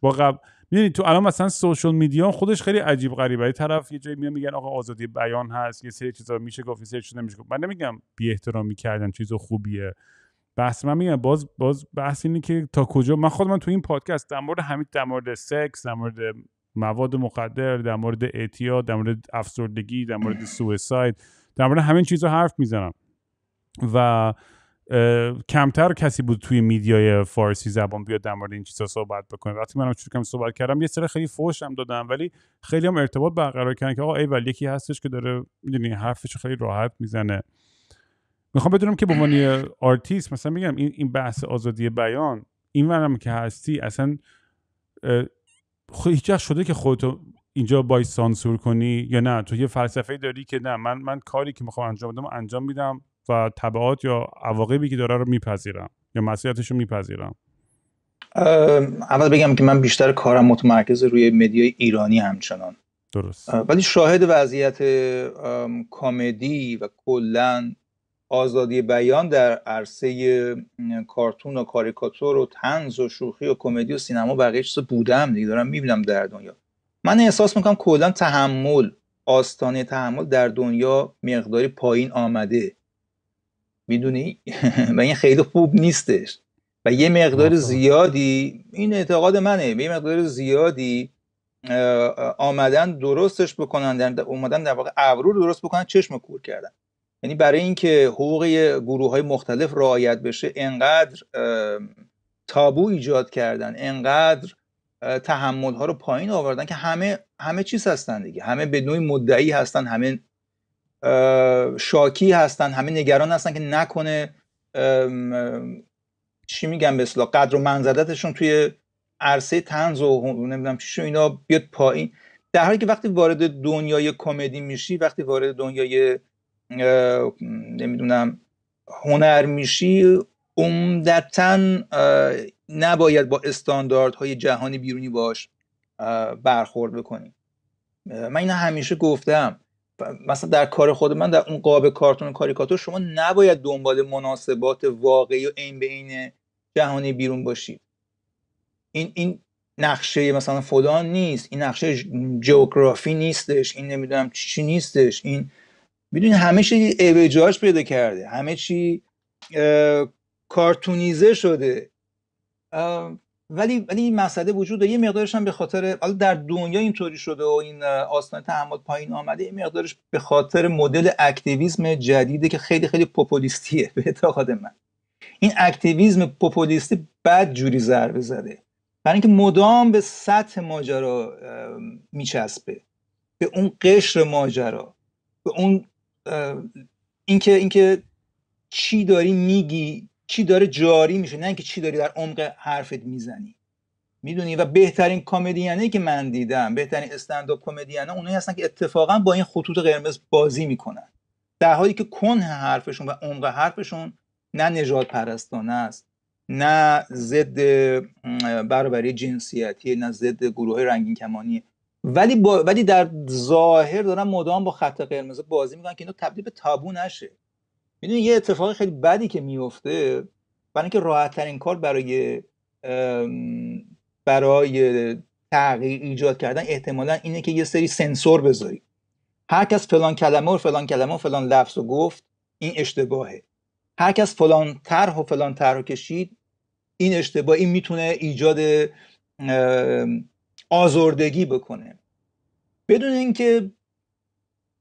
با قبل میدونی تو الان مثلا سوشال میدیا خودش خیلی عجیب غریبه طرف یه جایی میان میگن آقا آزادی بیان هست یه سری چیزا میشه گفت یه سری چیزا نمیشه گفت من نمیگم بی احترامی کردن چیز خوبیه بحث من میگم باز باز بحث اینه که تا کجا من خود من تو این پادکست در مورد همین در مورد سکس در مورد مواد مخدر در مورد اعتیاد در مورد افسردگی در مورد سویساید در مورد همین رو حرف میزنم و کمتر کسی بود توی میدیای فارسی زبان بیاد در مورد این چیزا صحبت بکنه وقتی منم شروع کردم صحبت کردم یه سری خیلی فوش هم دادم ولی خیلی هم ارتباط برقرار کردن که آقا ولی یکی هستش که داره میدونی حرفش خیلی راحت میزنه میخوام بدونم که به عنوان آرتیست مثلا میگم این این بحث آزادی بیان این ورم که هستی اصلا شده که خودتو اینجا با سانسور کنی یا نه تو یه فلسفه داری که نه من من کاری که میخوام انجام بدم انجام میدم و تبعات یا عواقبی که داره رو میپذیرم یا مسئولیتش رو میپذیرم اول بگم که من بیشتر کارم متمرکز روی مدیای ایرانی همچنان درست ولی شاهد وضعیت کمدی و کلا آزادی بیان در عرصه کارتون و کاریکاتور و تنز و شوخی و کمدی و سینما بقیه چیزا بودم دیگه دارم در دنیا من احساس میکنم کلا تحمل آستانه تحمل در دنیا مقداری پایین آمده میدونی و این خیلی خوب نیستش و یه مقدار زیادی این اعتقاد منه یه مقدار زیادی آمدن درستش بکنن در اومدن در واقع ابرو درست بکنن چشم کور کردن یعنی برای اینکه حقوق گروه های مختلف رعایت بشه انقدر تابو ایجاد کردن انقدر تحمل ها رو پایین آوردن که همه همه چیز هستن دیگه همه به نوعی مدعی هستن همه شاکی هستن همه نگران هستن که نکنه چی میگم به اصطلاح قدر و منزلتشون توی عرصه تنز و نمیدونم چی اینا بیاد پایین در حالی که وقتی وارد دنیای کمدی میشی وقتی وارد دنیای نمیدونم هنر میشی عمدتا نباید با استانداردهای جهانی بیرونی باش برخورد بکنیم من اینو همیشه گفتم مثلا در کار خود من در اون قاب کارتون کاریکاتور شما نباید دنبال مناسبات واقعی و عین به عین جهانی بیرون باشید این این نقشه مثلا فلان نیست این نقشه جئوگرافی نیستش این نمیدونم چی نیستش این میدونید همه چی پیدا کرده همه چی کارتونیزه شده ولی ولی این مسئله وجود داره یه مقدارش هم به خاطر حالا در دنیا اینطوری شده و این آستانه تحمل پایین آمده یه مقدارش به خاطر مدل اکتیویزم جدیده که خیلی خیلی پوپولیستیه به اعتقاد من این اکتیویزم پوپولیستی بد جوری ضربه زده برای اینکه مدام به سطح ماجرا میچسبه به اون قشر ماجرا به اون اینکه اینکه چی داری میگی چی داره جاری میشه نه اینکه چی داری در عمق حرفت میزنی میدونی و بهترین کمدیانی که من دیدم بهترین استنداپ کمدیانه اونایی هستن که اتفاقا با این خطوط قرمز بازی میکنن در حالی که کنه حرفشون و عمق حرفشون نه نجات پرستانه است نه ضد برابری جنسیتی نه ضد گروه رنگین کمانی ولی ولی در ظاهر دارن مدام با خط قرمز بازی میکنن که اینو تبدیل به تابو نشه میدونی یه اتفاق خیلی بدی که میفته برای اینکه راحت ترین کار برای برای تغییر ایجاد کردن احتمالا اینه که یه سری سنسور بذاری هر کس فلان کلمه و فلان کلمه و فلان لفظ رو گفت این اشتباهه هر کس فلان طرح و فلان طرح کشید این اشتباه این میتونه ایجاد آزردگی بکنه بدون اینکه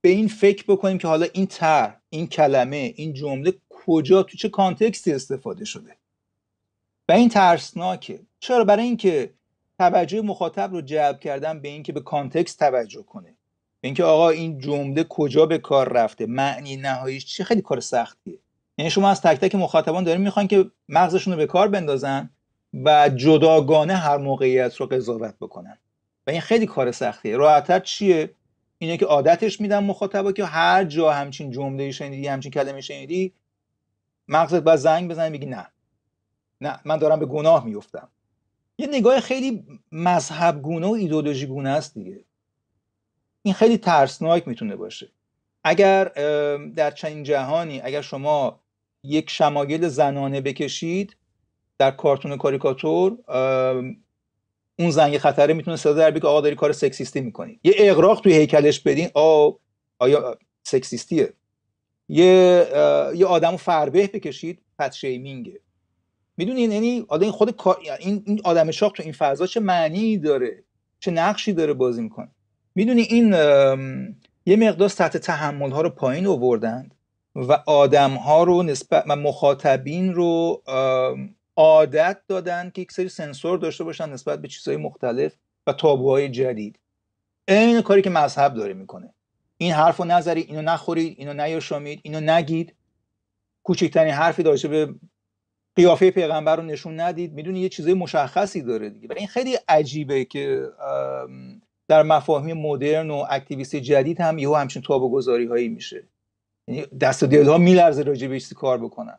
به این فکر بکنیم که حالا این طرح این کلمه این جمله کجا تو چه کانتکستی استفاده شده و این ترسناکه چرا برای اینکه توجه مخاطب رو جلب کردن به اینکه به کانتکست توجه کنه به اینکه آقا این جمله کجا به کار رفته معنی نهاییش چی خیلی کار سختیه یعنی شما از تک تک مخاطبان دارین میخوان که مغزشون رو به کار بندازن و جداگانه هر موقعیت رو قضاوت بکنن و این خیلی کار سختیه راحتتر چیه اینه که عادتش میدم مخاطبا که هر جا همچین جمله شنیدی همچین کلمه شنیدی مغزت باید زنگ بزنه میگی نه نه من دارم به گناه میفتم یه نگاه خیلی مذهب و ایدولوژی گونه است دیگه این خیلی ترسناک میتونه باشه اگر در چنین جهانی اگر شما یک شماگل زنانه بکشید در کارتون کاریکاتور اون زنگ خطره میتونه صدا در بیاد آقا داری کار سکسیستی میکنی یه اغراق توی هیکلش بدین آ آیا سکسیستیه یه یه آدمو فربه بکشید پت شیمینگه میدونین یعنی آدم خود این این آدم شاق تو این فضا چه معنی داره چه نقشی داره بازی میکنه میدونی این یه مقدار سطح تحمل ها رو پایین آوردند و آدم ها رو نسبت و مخاطبین رو عادت دادن که یک سری سنسور داشته باشن نسبت به چیزهای مختلف و تابوهای جدید این کاری که مذهب داره میکنه این حرف رو نذارید اینو نخورید اینو نیاشامید اینو نگید کوچکترین حرفی داشته به قیافه پیغمبر رو نشون ندید میدونی یه چیزهای مشخصی داره دیگه و این خیلی عجیبه که در مفاهیم مدرن و اکتیویست جدید هم یهو همچین تابوگذاری هایی میشه یعنی دست و دلها میلرزه راجع کار بکنن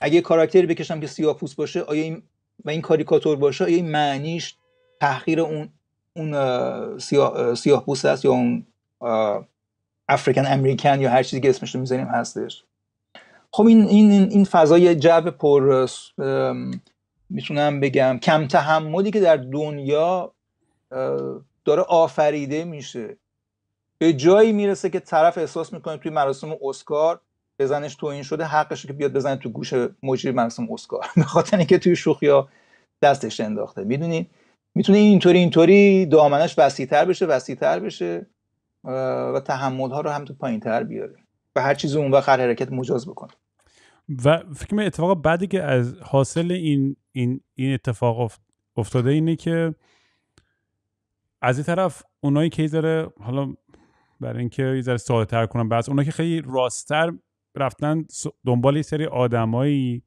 اگه کاراکتری بکشم که سیاه پوست باشه آیا این و این کاریکاتور باشه آیا این معنیش تحقیر اون اون سیاه, پوست است یا اون افریکن امریکن یا هر چیزی که اسمش رو میزنیم هستش خب این این این فضای جو پر میتونم بگم کم تحملی که در دنیا داره آفریده میشه به جایی میرسه که طرف احساس میکنه توی مراسم اسکار بزنش تو این شده حقش که بیاد بزنه تو گوش مجری مراسم اسکار به خاطر اینکه توی شوخی دستش انداخته میدونی میتونه اینطوری اینطوری دامنش وسیعتر بشه وسیعتر بشه و تحمل ها رو هم تو پایین تر بیاره و هر چیز اون وقت هر حرکت مجاز بکنه و فکر می اتفاق بعدی که از حاصل این این این اتفاق افتاده اینه که از این طرف اونایی که داره حالا برای اینکه یه ذره ساده کنم اونایی که خیلی راستتر رفتن دنبال یه سری آدمایی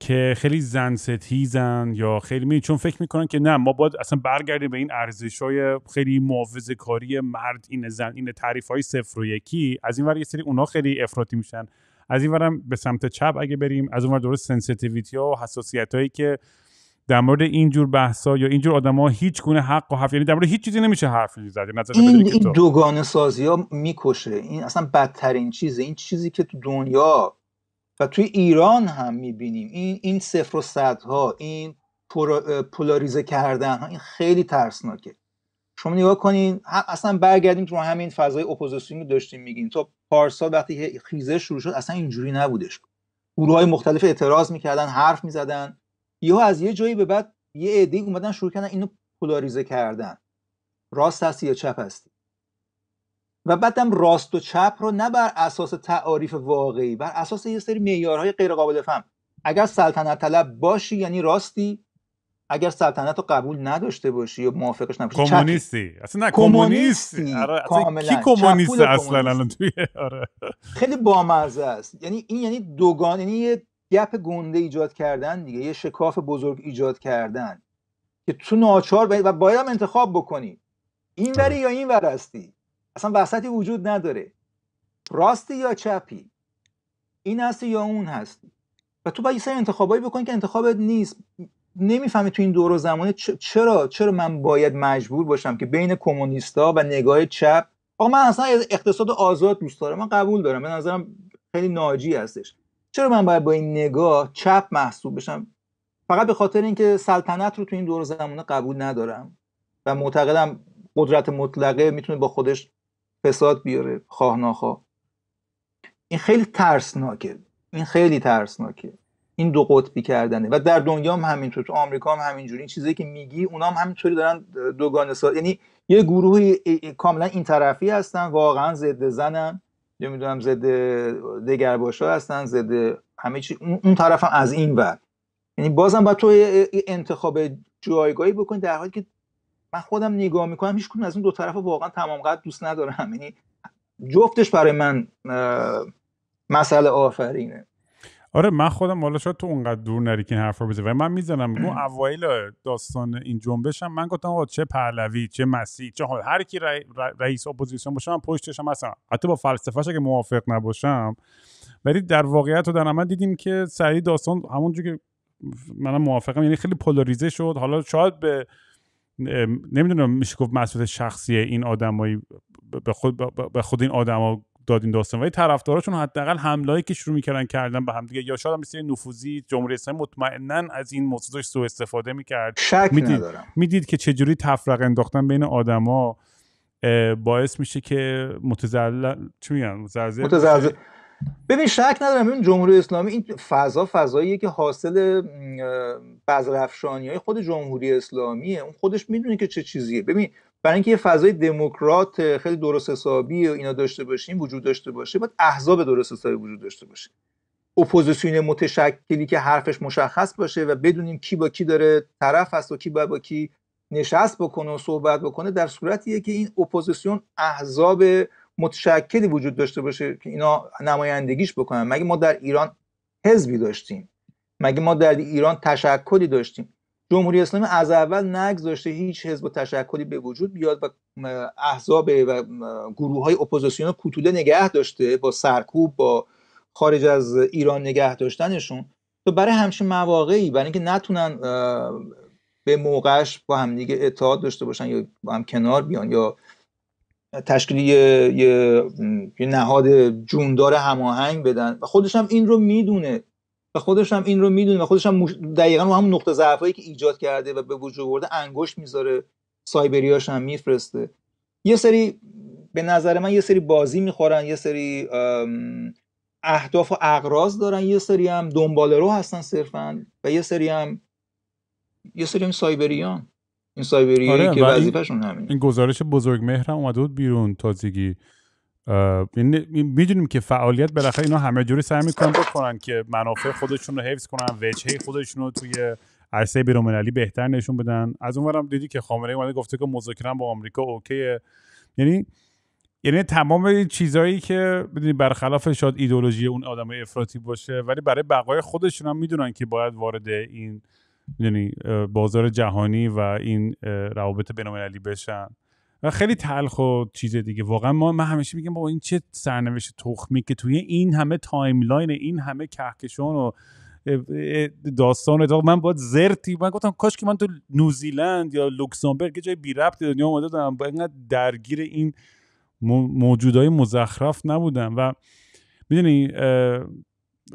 که خیلی زن ستیزن یا خیلی می چون فکر میکنن که نه ما باید اصلا برگردیم به این ارزش های خیلی محافظه کاری مرد این زن این تعریف های صفر و یکی از این ور یه سری اونا خیلی افراطی میشن از این ورم به سمت چپ اگه بریم از اون ور درست سنسیتیویتی ها و حساسیت هایی که در مورد این جور بحثا یا اینجور جور ها هیچ گونه حق و حرف یعنی در مورد هیچ چیزی نمیشه حرفی زد این, این دوگانه سازی ها میکشه این اصلا بدترین چیزه این چیزی که تو دنیا و توی ایران هم میبینیم این این صفر و صدها این پولاریزه کردن ها این خیلی ترسناکه شما نگاه کنین اصلا برگردیم تو همین فضای اپوزیسیون رو داشتیم میگیم تو پارسال وقتی خیزه شروع شد اصلا اینجوری نبودش گروه های مختلف اعتراض میکردن حرف میزدن یهو از یه جایی به بعد یه عده اومدن شروع کردن اینو پولاریزه کردن راست هستی یا چپ هستی و بعدم راست و چپ رو نه بر اساس تعاریف واقعی بر اساس یه سری معیارهای غیر قابل فهم اگر سلطنت طلب باشی یعنی راستی اگر سلطنت رو قبول نداشته باشی یا موافقش نباشی کمونیستی اصلا نه کمونیستی آره، کی کمونیست اصلا الان آره. خیلی بامزه است یعنی این یعنی دوگان یعنی گپ گنده ایجاد کردن دیگه یه شکاف بزرگ ایجاد کردن که تو ناچار و باید هم انتخاب بکنی این وری یا این ور هستی اصلا وسطی وجود نداره راستی یا چپی این هستی یا اون هستی و تو باید سه انتخابایی بکنی که انتخابت نیست نمیفهمی تو این دور و زمانه چرا چرا من باید مجبور باشم که بین کمونیستا و نگاه چپ آقا من اصلا اقتصاد آزاد دوست دارم من قبول دارم به نظرم خیلی ناجی هستش چرا من باید با این نگاه چپ محسوب بشم فقط به خاطر اینکه سلطنت رو تو این دور زمانه قبول ندارم و معتقدم قدرت مطلقه میتونه با خودش فساد بیاره خواه نخواه این خیلی ترسناکه این خیلی ترسناکه این دو قطبی کردنه و در دنیا هم همینطور تو آمریکا هم همینجوری این چیزی که میگی اونا هم همینطوری دارن دوگانه سال یعنی یه گروهی کاملا این طرفی هستن واقعا ضد زنن نمیدونم ضد دگرباشا هستن ضد همه چی اون طرف هم از این ور یعنی بازم باید تو انتخاب جایگاهی بکنی در حالی که من خودم نگاه میکنم هیچ از اون دو طرف واقعا تمام قد دوست ندارم یعنی جفتش برای من مسئله آفرینه آره من خودم حالا شاید تو اونقدر دور نری که این حرف رو بزنی و من میزنم اون اوایل داستان این جنبش هم من گفتم آقا چه پهلوی چه مسیح چه هر کی رئیس اپوزیسیون باشه من پشتشم مثلا حتی با فلسفهش اگه موافق نباشم ولی در واقعیت رو در عمل دیدیم که سری داستان همونجور که منم موافقم یعنی خیلی پولاریزه شد حالا شاید به نمیدونم میشه گفت مسئولیت شخصی این آدمایی به خود خود این آدما داد این داستان ولی طرفداراشون حداقل حملایی که شروع میکردن کردن به همدیگه یا شاید سری نفوذی جمهوری اسلامی مطمئنا از این موضوع سوء استفاده میکرد شک میدید ندارم. میدید که چجوری تفرقه انداختن بین آدما باعث میشه که متزلزل چی میگم متزلزل ببین شک ندارم ببین جمهوری اسلامی این فضا فضاییه که حاصل بذرفشانی های خود جمهوری اسلامیه اون خودش میدونه که چه چیزیه ببین برای اینکه یه فضای دموکرات خیلی درست حسابی و اینا داشته باشیم وجود داشته باشه باید احزاب درست حسابی وجود داشته باشه اپوزیسیون متشکلی که حرفش مشخص باشه و بدونیم کی با کی داره طرف هست و کی باید با کی نشست بکنه و صحبت بکنه در صورتیه که این اپوزیسیون احزاب متشکلی وجود داشته باشه که اینا نمایندگیش بکنن مگه ما در ایران حزبی داشتیم مگه ما در ایران تشکلی داشتیم جمهوری اسلامی از اول نگذاشته هیچ حزب و تشکلی به وجود بیاد و احزاب و گروه های اپوزیسیون کوتوله نگه داشته با سرکوب با خارج از ایران نگه داشتنشون تو برای همچین مواقعی برای اینکه نتونن به موقعش با هم دیگه اتحاد داشته باشن یا با هم کنار بیان یا تشکلی یه،, نهاد جوندار هماهنگ بدن و خودشم این رو میدونه و خودش هم این رو میدونه و خودش هم دقیقا هم نقطه ضعفی که ایجاد کرده و به وجود آورده انگشت میذاره سایبریاش هم میفرسته یه سری به نظر من یه سری بازی میخورن یه سری اهداف و اقراض دارن یه سری هم دنباله رو هستن صرفا و یه سری هم یه سری هم سایبریان این سایبریه آره، که وظیفه‌شون همین این گزارش بزرگ مهرم اومده بود بیرون تازگی یعنی میدونیم که فعالیت بالاخره اینا همه جوری سعی میکنن بکنن که منافع خودشون رو حفظ کنن وجهه خودشون رو توی عرصه بیرومنالی بهتر نشون بدن از اونورم دیدی که خامنه‌ای اومده گفته که مذاکره با آمریکا اوکیه یعنی یعنی تمام چیزهایی که بدونی برخلاف شاید ایدولوژی اون آدم افراطی باشه ولی برای بقای خودشون هم میدونن که باید وارد این بازار جهانی و این روابط بین‌المللی بشن و خیلی تلخ و چیز دیگه واقعا ما من همیشه میگم بابا این چه سرنوشت تخمی که توی این همه تایملاین این همه کهکشان و داستان تو من باید زرتی من گفتم کاش که من تو نیوزیلند یا لوکسامبرگ یه جای بی ربط دنیا اومده بودم با اینقدر درگیر این موجودای مزخرف نبودم و میدونی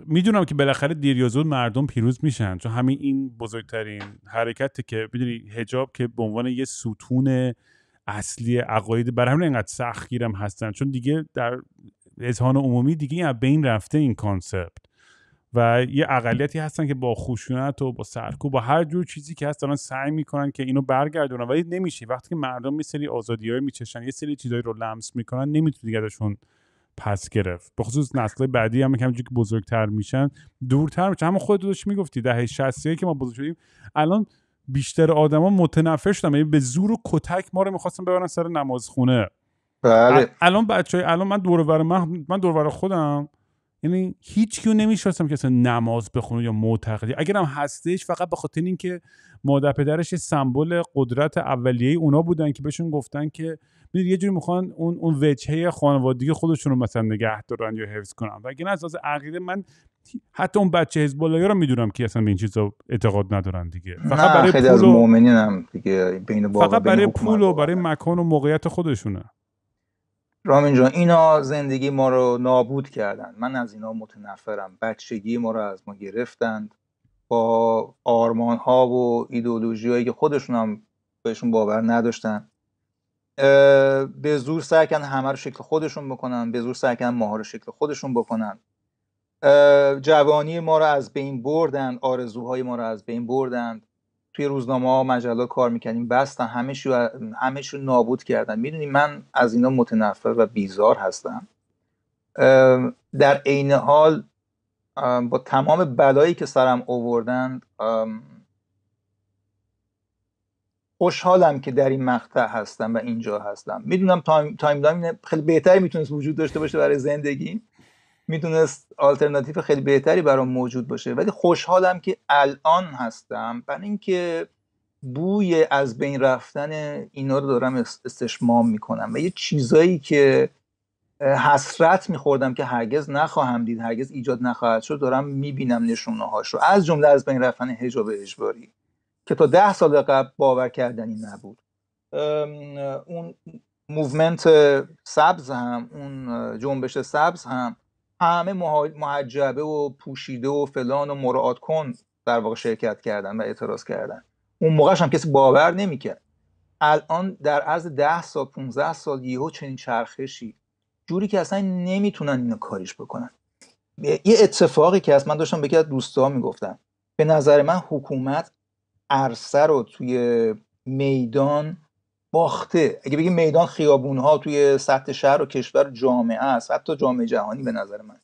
میدونم که بالاخره دیر زود مردم پیروز میشن چون همین این بزرگترین حرکتی که میدونی هجاب که به عنوان یه ستون اصلی عقاید بر همین انقدر سختگیرم هستن چون دیگه در اذهان عمومی دیگه از بین رفته این کانسپت و یه اقلیتی هستن که با خشونت و با سرکوب با هر جور چیزی که هست دارن سعی میکنن که اینو برگردونن ولی نمیشه وقتی که مردم یه سری های میچشن یه سری چیزایی رو لمس میکنن نمیتونی دیگه ازشون پس گرفت به خصوص نسل بعدی هم که بزرگتر میشن دورتر میشن هم خود داشت میگفتی دهه 60 که ما بزرگ شدیم الان بیشتر آدما متنفر شدن یعنی به زور و کتک ما رو میخواستن ببرن سر نمازخونه بله الان بچه های الان من دور من من دور خودم یعنی هیچ کیو نمیشناسم که نماز بخونه یا معتقدی اگرم هستش فقط به خاطر اینکه مادر پدرش سمبل قدرت اولیه اونا بودن که بهشون گفتن که میدونی یه جوری میخوان اون اون وجهه خانوادگی خودشون رو مثلا نگه دارن یا حفظ کنن و از از عقیده من حتی اون بچه حزب الله رو میدونم که اصلا به این چیزا اعتقاد ندارن دیگه فقط برای خیلی هم دیگه فقط برای پول و برای مکان و موقعیت خودشونه رامین جان اینا زندگی ما رو نابود کردن من از اینا متنفرم بچگی ما رو از ما گرفتند با آرمان ها و ایدولوژی هایی که خودشون هم بهشون باور نداشتن به زور سعی همه رو شکل خودشون بکنن به زور سعی ماها رو شکل خودشون بکنن جوانی ما رو از بین بردن آرزوهای ما رو از بین بردند توی روزنامه ها مجله کار میکنیم بستن همه شو نابود کردن میدونی من از اینا متنفر و بیزار هستم در عین حال با تمام بلایی که سرم اووردن، خوشحالم که در این مقطع هستم و اینجا هستم میدونم تایم تایم خیلی بهتری میتونست وجود داشته باشه برای زندگی میدونست آلترناتیو خیلی بهتری برام موجود باشه ولی خوشحالم که الان هستم برای اینکه بوی از بین رفتن اینا رو دارم استشمام میکنم و یه چیزایی که حسرت میخوردم که هرگز نخواهم دید هرگز ایجاد نخواهد شد دارم میبینم نشونه هاش رو از جمله از بین رفتن هجاب اجباری که تا ده سال قبل باور کردنی نبود اون موومنت سبز هم اون جنبش سبز هم همه محجبه و پوشیده و فلان و مراعات کن در واقع شرکت کردن و اعتراض کردن اون موقعش هم کسی باور نمیکرد الان در عرض ده سال 15 سال یهو چنین چرخشی جوری که اصلا نمیتونن اینو کاریش بکنن یه اتفاقی که هست من داشتم به دوستها از دوستا به نظر من حکومت عرصه رو توی میدان باخته اگه بگیم میدان ها توی سطح شهر و کشور جامعه است حتی جامعه جهانی به نظر من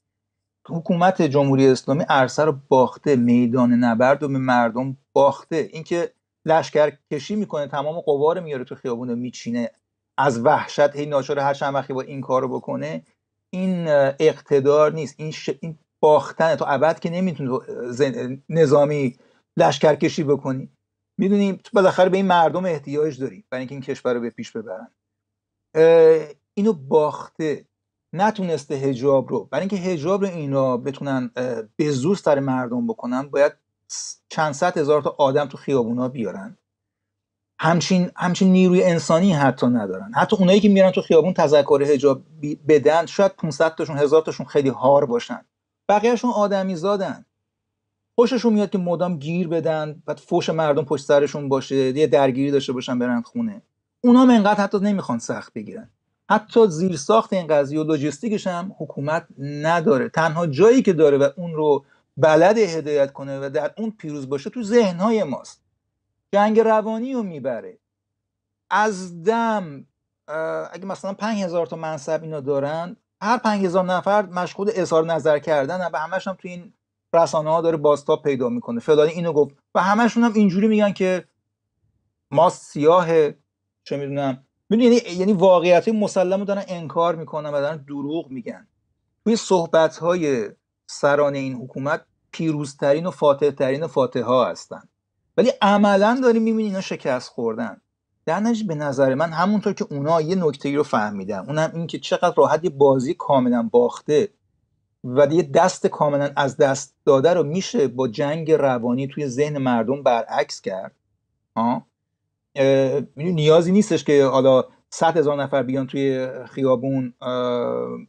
حکومت جمهوری اسلامی عرصه رو باخته میدان نبرد و به مردم باخته اینکه لشکر کشی میکنه تمام قوا میاره تو خیابون رو میچینه از وحشت هی ناچار هر چند وقتی با این کارو بکنه این اقتدار نیست این, ش... این باختن تو ابد که نمیتونه نظامی لشکر کشی بکنی میدونیم تو بالاخره به این مردم احتیاج داری برای اینکه این کشور رو به پیش ببرن اینو باخته نتونسته هجاب رو برای اینکه هجاب رو اینا بتونن به زور سر مردم بکنن باید چند صد هزار تا آدم تو خیابونا بیارن همچین, همچین نیروی انسانی حتی ندارن حتی اونایی که میرن تو خیابون تذکر هجاب بدن شاید 500 تاشون هزار تاشون خیلی هار باشن بقیهشون آدمی زادن خوششون میاد که مدام گیر بدن بعد فوش مردم پشت سرشون باشه یه درگیری داشته باشن برن خونه اونا هم انقدر حتی نمیخوان سخت بگیرن حتی زیر ساخت این قضیه و لوجستیکش هم حکومت نداره تنها جایی که داره و اون رو بلد هدایت کنه و در اون پیروز باشه تو ذهنهای ماست جنگ روانی رو میبره از دم اگه مثلا 5000 تا منصب اینا دارن هر 5000 نفر مشغول اظهار نظر کردن و همش هم تو این رسانه داره بازتاب پیدا میکنه فلانی اینو گفت و همشون هم اینجوری میگن که ما سیاه چه میدونم میدونی یعنی یعنی واقعیت مسلم دارن انکار میکنن و دارن دروغ میگن توی صحبت های سران این حکومت پیروزترین و فاتح ترین و ها هستن ولی عملا داریم میبینی اینا شکست خوردن در نتیجه به نظر من همونطور که اونا یه نکته رو فهمیدن اونم این چقدر راحت یه بازی کاملا باخته و یه دست کاملا از دست داده رو میشه با جنگ روانی توی ذهن مردم برعکس کرد نیازی نیستش که حالا صد هزار نفر بیان توی خیابون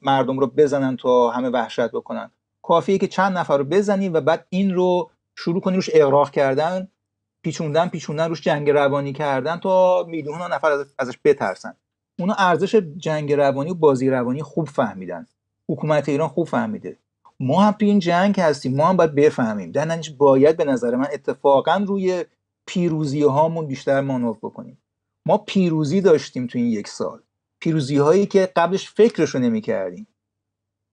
مردم رو بزنن تا همه وحشت بکنن کافیه که چند نفر رو بزنی و بعد این رو شروع کنی روش اغراق کردن پیچوندن پیچوندن روش جنگ روانی کردن تا میلیون نفر ازش بترسن اونا ارزش جنگ روانی و بازی روانی خوب فهمیدن حکومت ایران خوب فهمیده ما هم توی این جنگ هستیم ما هم باید بفهمیم در باید به نظر من اتفاقا روی پیروزی هامون بیشتر مانور بکنیم ما پیروزی داشتیم تو این یک سال پیروزی هایی که قبلش فکرشو نمیکردیم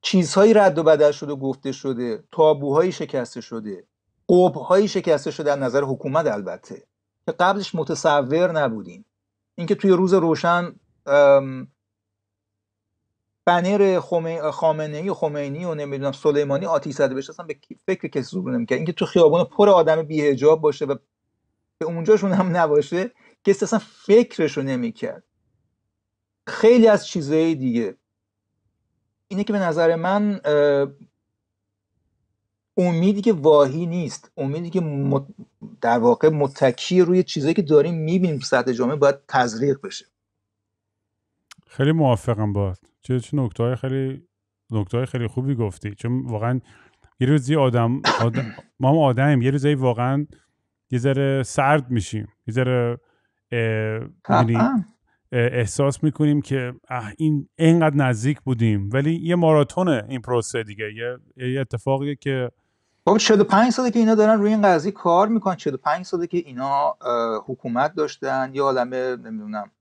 چیزهایی رد و بدل شده و گفته شده تابوهایی شکسته شده قبهایی شکسته شده در نظر حکومت البته که قبلش متصور نبودیم اینکه توی روز روشن بنر ای و خمینی و نمیدونم سلیمانی آتیش زده بشه اصلا به فکر کسی رو کرد. اینکه تو خیابون پر آدم بیهجاب باشه و به اونجاشون هم نباشه کسی اصلا فکرش رو نمیکرد خیلی از چیزهای دیگه اینه که به نظر من امیدی که واهی نیست امیدی که در واقع متکی روی چیزایی که داریم میبینیم سطح جامعه باید تزریق بشه خیلی موافقم باهات چه چه نکته خیلی نکته خیلی خوبی گفتی چون واقعا یه روزی آدم, ما هم آدمیم یه روزی واقعا یه ذره سرد میشیم یه ذره احساس میکنیم که این اینقدر نزدیک بودیم ولی یه ماراتونه این پروسه دیگه یه, یه اتفاقیه که خب 45 ساله که اینا دارن روی این قضیه کار میکنن 45 ساله که اینا حکومت داشتن یا عالمه نمیدونم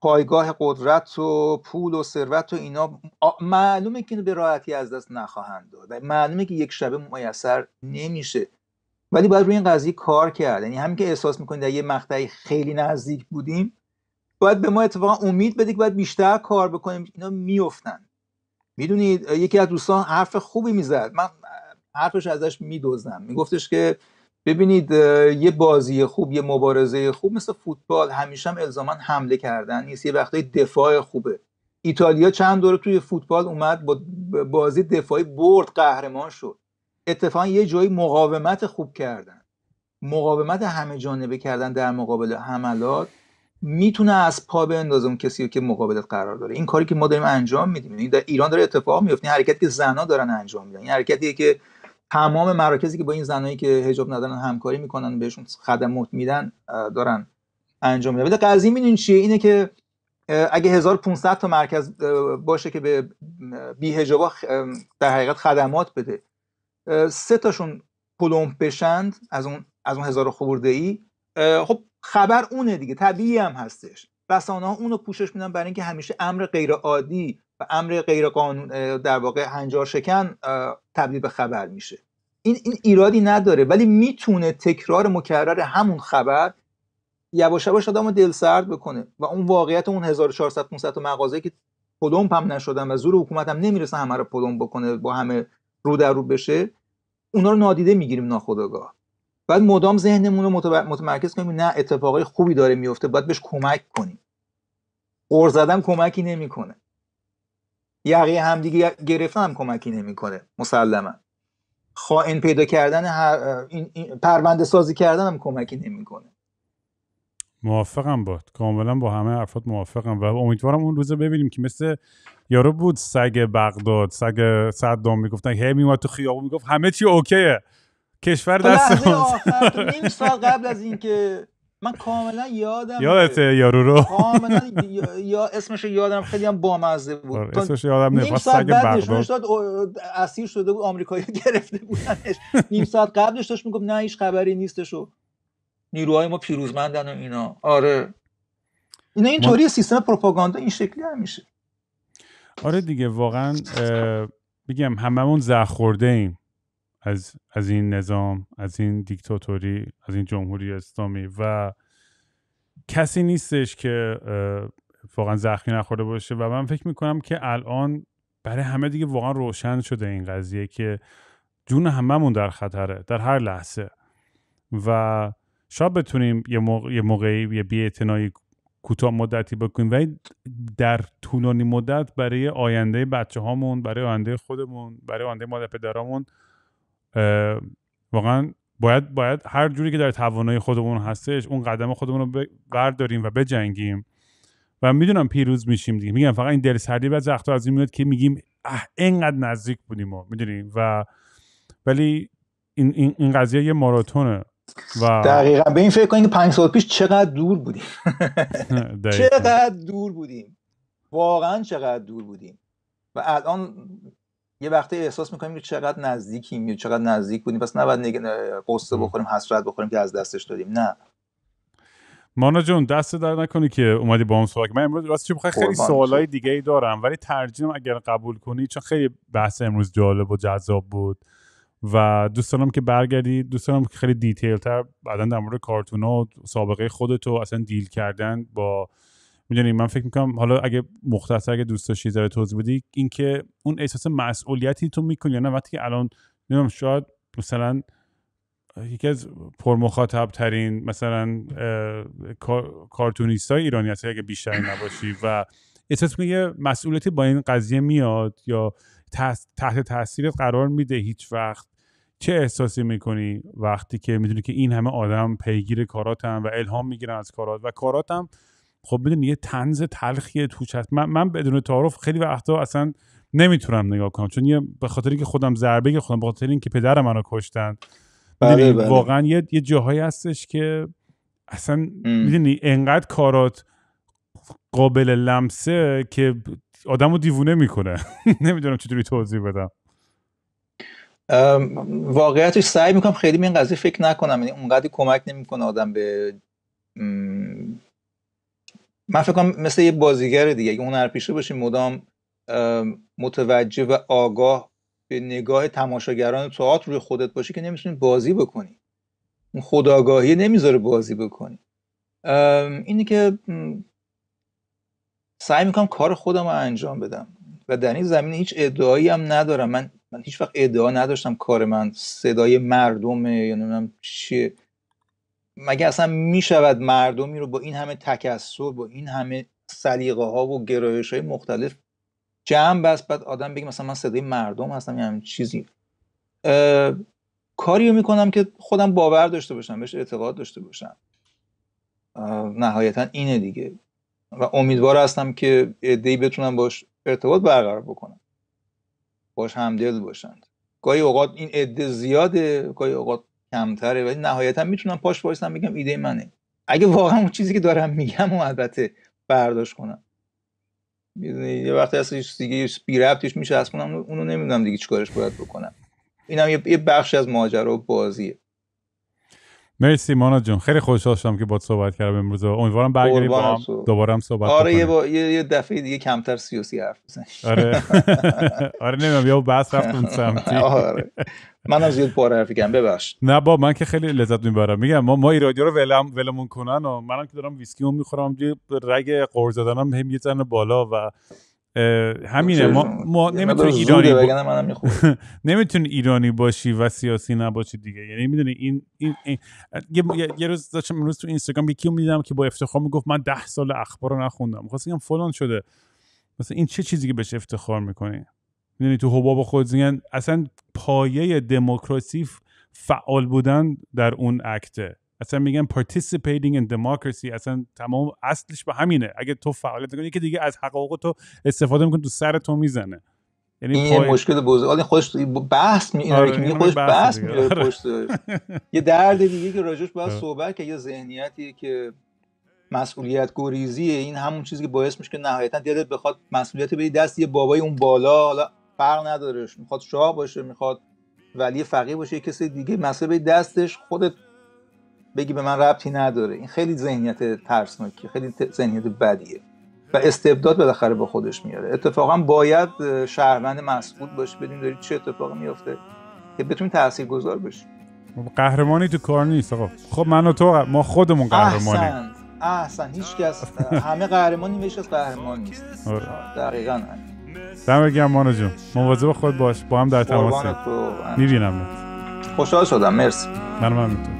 پایگاه قدرت و پول و ثروت و اینا معلومه که اینو به راحتی از دست نخواهند داد معلومه که یک شبه میسر نمیشه ولی باید روی این قضیه کار کرد یعنی همین که احساس میکنید در یه مقطعی خیلی نزدیک بودیم باید به ما اتفاقا امید بده که باید بیشتر کار بکنیم اینا میفتن میدونید یکی از دوستان حرف خوبی میزد من حرفش ازش میدوزم میگفتش که ببینید یه بازی خوب یه مبارزه خوب مثل فوتبال همیشه هم الزاما حمله کردن نیست یه وقتای دفاع خوبه ایتالیا چند دوره توی فوتبال اومد با بازی دفاعی برد قهرمان شد اتفاقا یه جایی مقاومت خوب کردن مقاومت همه جانبه کردن در مقابل حملات میتونه از پا اندازه اون کسی که مقابلت قرار داره این کاری که ما داریم انجام میدیم این یعنی در ایران داره اتفاق میفته این حرکتی که زنا دارن انجام میدن این حرکتیه که تمام مراکزی که با این زنایی که حجاب ندارن همکاری میکنن بهشون خدمات میدن دارن انجام میدن ولی قضیه میدونین چیه اینه که اگه 1500 تا مرکز باشه که به بی هجابا در حقیقت خدمات بده سه تاشون پلمپ بشند از اون از اون هزار خورده ای خب خبر اونه دیگه طبیعی هم هستش رسانه ها اونو پوشش میدن برای اینکه همیشه امر غیر عادی و امر غیر قانون در واقع هنجار شکن تبدیل به خبر میشه این این ایرادی نداره ولی میتونه تکرار مکرر همون خبر یواش یواش آدمو دل سرد بکنه و اون واقعیت اون 1400 500 مغازه که پلمپ هم نشدن و زور حکومت هم نمیرسه همه رو پلمپ بکنه با همه رو در رو بشه اونا رو نادیده میگیریم ناخودآگاه بعد مدام ذهنمون رو متمرکز کنیم نه اتفاقای خوبی داره میفته باید بهش کمک کنیم قرض زدن کمکی نمیکنه یقه همدیگه گرفتن هم کمکی نمیکنه مسلما خائن پیدا کردن این, پرونده سازی کردن هم کمکی نمیکنه موافقم بود کاملا با همه حرفات موافقم و امیدوارم اون روزه ببینیم که مثل یارو بود سگ بغداد سگ صدام میگفتن هی میومد تو خیابون میگفت همه چی اوکیه کشور دست نیم سال قبل از اینکه من کاملا یادم یادت یارو رو کاملا یا اسمش یادم خیلی هم بامزه بود آره، یادم نیم ساعت بعدش نشد اسیر شده بود آمریکایی گرفته بودنش نیم ساعت قبلش داشت میگفت نه هیچ خبری نیستش و نیروهای ما پیروزمندن و اینا آره اینا اینطوری سیستم پروپاگاندا این شکلی هم میشه آره دیگه واقعا میگم هممون زخورده ایم از, از این نظام از این دیکتاتوری از این جمهوری اسلامی و کسی نیستش که واقعا زخمی نخورده باشه و من فکر میکنم که الان برای همه دیگه واقعا روشن شده این قضیه که جون هممون در خطره در هر لحظه و شاید بتونیم یه, موقع، یه موقعی یه بیاعتنایی کوتاه مدتی بکنیم ولی در طولانی مدت برای آینده بچه هامون برای آینده خودمون برای آینده مادر پدرامون واقعا باید باید هر جوری که در توانایی خودمون هستش اون قدم خودمون رو برداریم و بجنگیم و میدونم پیروز میشیم دیگه میگم فقط این دلسردی و زخت از این میاد که میگیم اه اینقدر نزدیک بودیم ما میدونیم و ولی این, این, این قضیه یه ماراتونه و دقیقا به این فکر کنید که پنج سال پیش چقدر دور بودیم چقدر دور بودیم واقعا چقدر دور بودیم و الان یه وقتی احساس میکنیم که چقدر نزدیکیم یا چقدر نزدیک بودیم پس نباید نگ... قصه بخوریم حسرت بخوریم که از دستش دادیم نه مانا جون دست در نکنی که اومدی با اون صحبت من امروز راستش بخوای خیلی سوالای دیگه ای دارم ولی ترجمه اگر قبول کنی چون خیلی بحث امروز جالب و جذاب بود و دوست دارم که برگردی دوست دارم که خیلی دیتیل تر بعدا در مورد کارتون و سابقه خودتو اصلا دیل کردن با میدونی من فکر میکنم حالا اگه مختصر اگه دوست داشتی ذره توضیح بدی اینکه اون احساس مسئولیتی تو میکنی یا نه وقتی که الان نمیدونم شاید مثلا یکی از پرمخاطب ترین مثلا کارتونیست های ایرانی هست اگه بیشتر نباشی و احساس میکنی یه مسئولیتی با این قضیه میاد یا تحت تاثیر قرار میده هیچ وقت چه احساسی میکنی وقتی که میدونی که این همه آدم پیگیر کاراتم و الهام میگیرن از کارات و کاراتم خب بدون یه تنز تلخی توش هست من, من بدون تعارف خیلی وقتا اصلا نمیتونم نگاه کنم چون یه به خاطر اینکه خودم ضربه خودم به خاطر اینکه پدر منو کشتن بله،, بله واقعا یه یه جاهایی هستش که اصلا میدونی انقدر کارات قابل لمسه که آدم رو دیوونه میکنه نمیدونم چطوری توضیح بدم واقعیتش سعی میکنم خیلی به این قضیه فکر نکنم یعنی اونقدر کمک نمیکنه آدم به من فکر کنم مثل یه بازیگر دیگه اگه پیشه باشی مدام متوجه و آگاه به نگاه تماشاگران تئاتر روی خودت باشی که نمیتونی بازی بکنی اون خداگاهی نمیذاره بازی بکنی اینی که سعی میکنم کار خودم رو انجام بدم و در این زمین هیچ ادعایی هم ندارم من من هیچ وقت ادعا نداشتم کار من صدای مردم یا نمیدونم چیه مگه اصلا میشود مردمی رو با این همه تکسر با این همه سلیقه ها و گرایش های مختلف جمع بس بعد آدم بگه مثلا من صدای مردم هستم یا همین چیزی کاری رو میکنم که خودم باور داشته باشم بهش اعتقاد داشته باشم نهایتا اینه دیگه و امیدوار هستم که ای بتونم باش ارتباط برقرار بکنم باش همدل باشند گاهی اوقات این عده زیاده گاهی اوقات کمتره ولی نهایتا میتونم پاش بایستم بگم ایده منه اگه واقعا اون چیزی که دارم میگم و البته برداشت کنم میدونی یه وقتی اصلا دیگه بی ربطیش میشه اصلا اونو نمیدونم دیگه چیکارش باید بکنم اینم یه بخشی از ماجرا و بازیه مرسی مانا جون خیلی خوشحال شدم که باد صحبت کردم امروز امیدوارم برگردیم با دوباره هم صحبت آره یه, با... یه دفعه دیگه کمتر سیاسی حرف بزنیم آره آره نمیدونم یا بس رفت اون سمتی آره من از زیاد پاره حرفی کردم ببخش نه با من که خیلی لذت میبرم میگم ما ما ایرادیو رو ولم ولمون کنن و منم که دارم ویسکی میخورم یه رگ قرض زدنم هم یه بالا و همینه خب، ما, ما نمیتونی ایرانی با... نمیتونی ایرانی باشی و سیاسی نباشی دیگه یعنی میدونی این, این, یه... روز داشتم امروز تو اینستاگرام یکی رو میدیدم که با افتخار میگفت من ده سال اخبار رو نخوندم خب، میخواست بگم فلان شده مثلا این چه چیزی که بهش افتخار میکنی میدونی تو حباب خود اصلا پایه دموکراسی فعال بودن در اون اکته اصلا میگن participating in democracy اصلا تمام اصلش به همینه اگه تو فعالیت کنی که دیگه از حقوق تو استفاده میکنه تو سر تو میزنه یعنی این پای... مشکل بزرگ آره، خودش بحث می آره که خودش بحث, بحث آره. یه درد دیگه که راجوش باید صحبت که یه ذهنیتی که مسئولیت گریزی این همون چیزی که باعث میشه که نهایتا دلت بخواد مسئولیت بدی دست یه بابای اون بالا حالا فرق نداره میخواد شاه باشه میخواد ولی فقیه باشه یه کسی دیگه مسئله دستش خودت بگی به من ربطی نداره این خیلی ذهنیت ترسناکی خیلی ذهنیت بدیه و استبداد بالاخره با خودش میاره اتفاقا باید شهروند مسئول باش بدین داری چه اتفاقی میفته که بتونی گذار بشی قهرمانی تو کار نیست آقا خب من و تو ما خودمون قهرمانی احسن احسن هیچ کس همه قهرمانی میشه از قهرمان نیست آره. دقیقاً دم بگم مانو جون مواظب خود باش با هم در تماسیم میبینم خوشحال شدم مرسی من من میتونم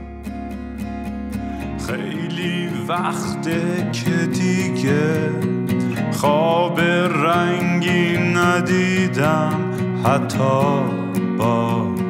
خیلی وقته که دیگه خواب رنگی ندیدم حتی با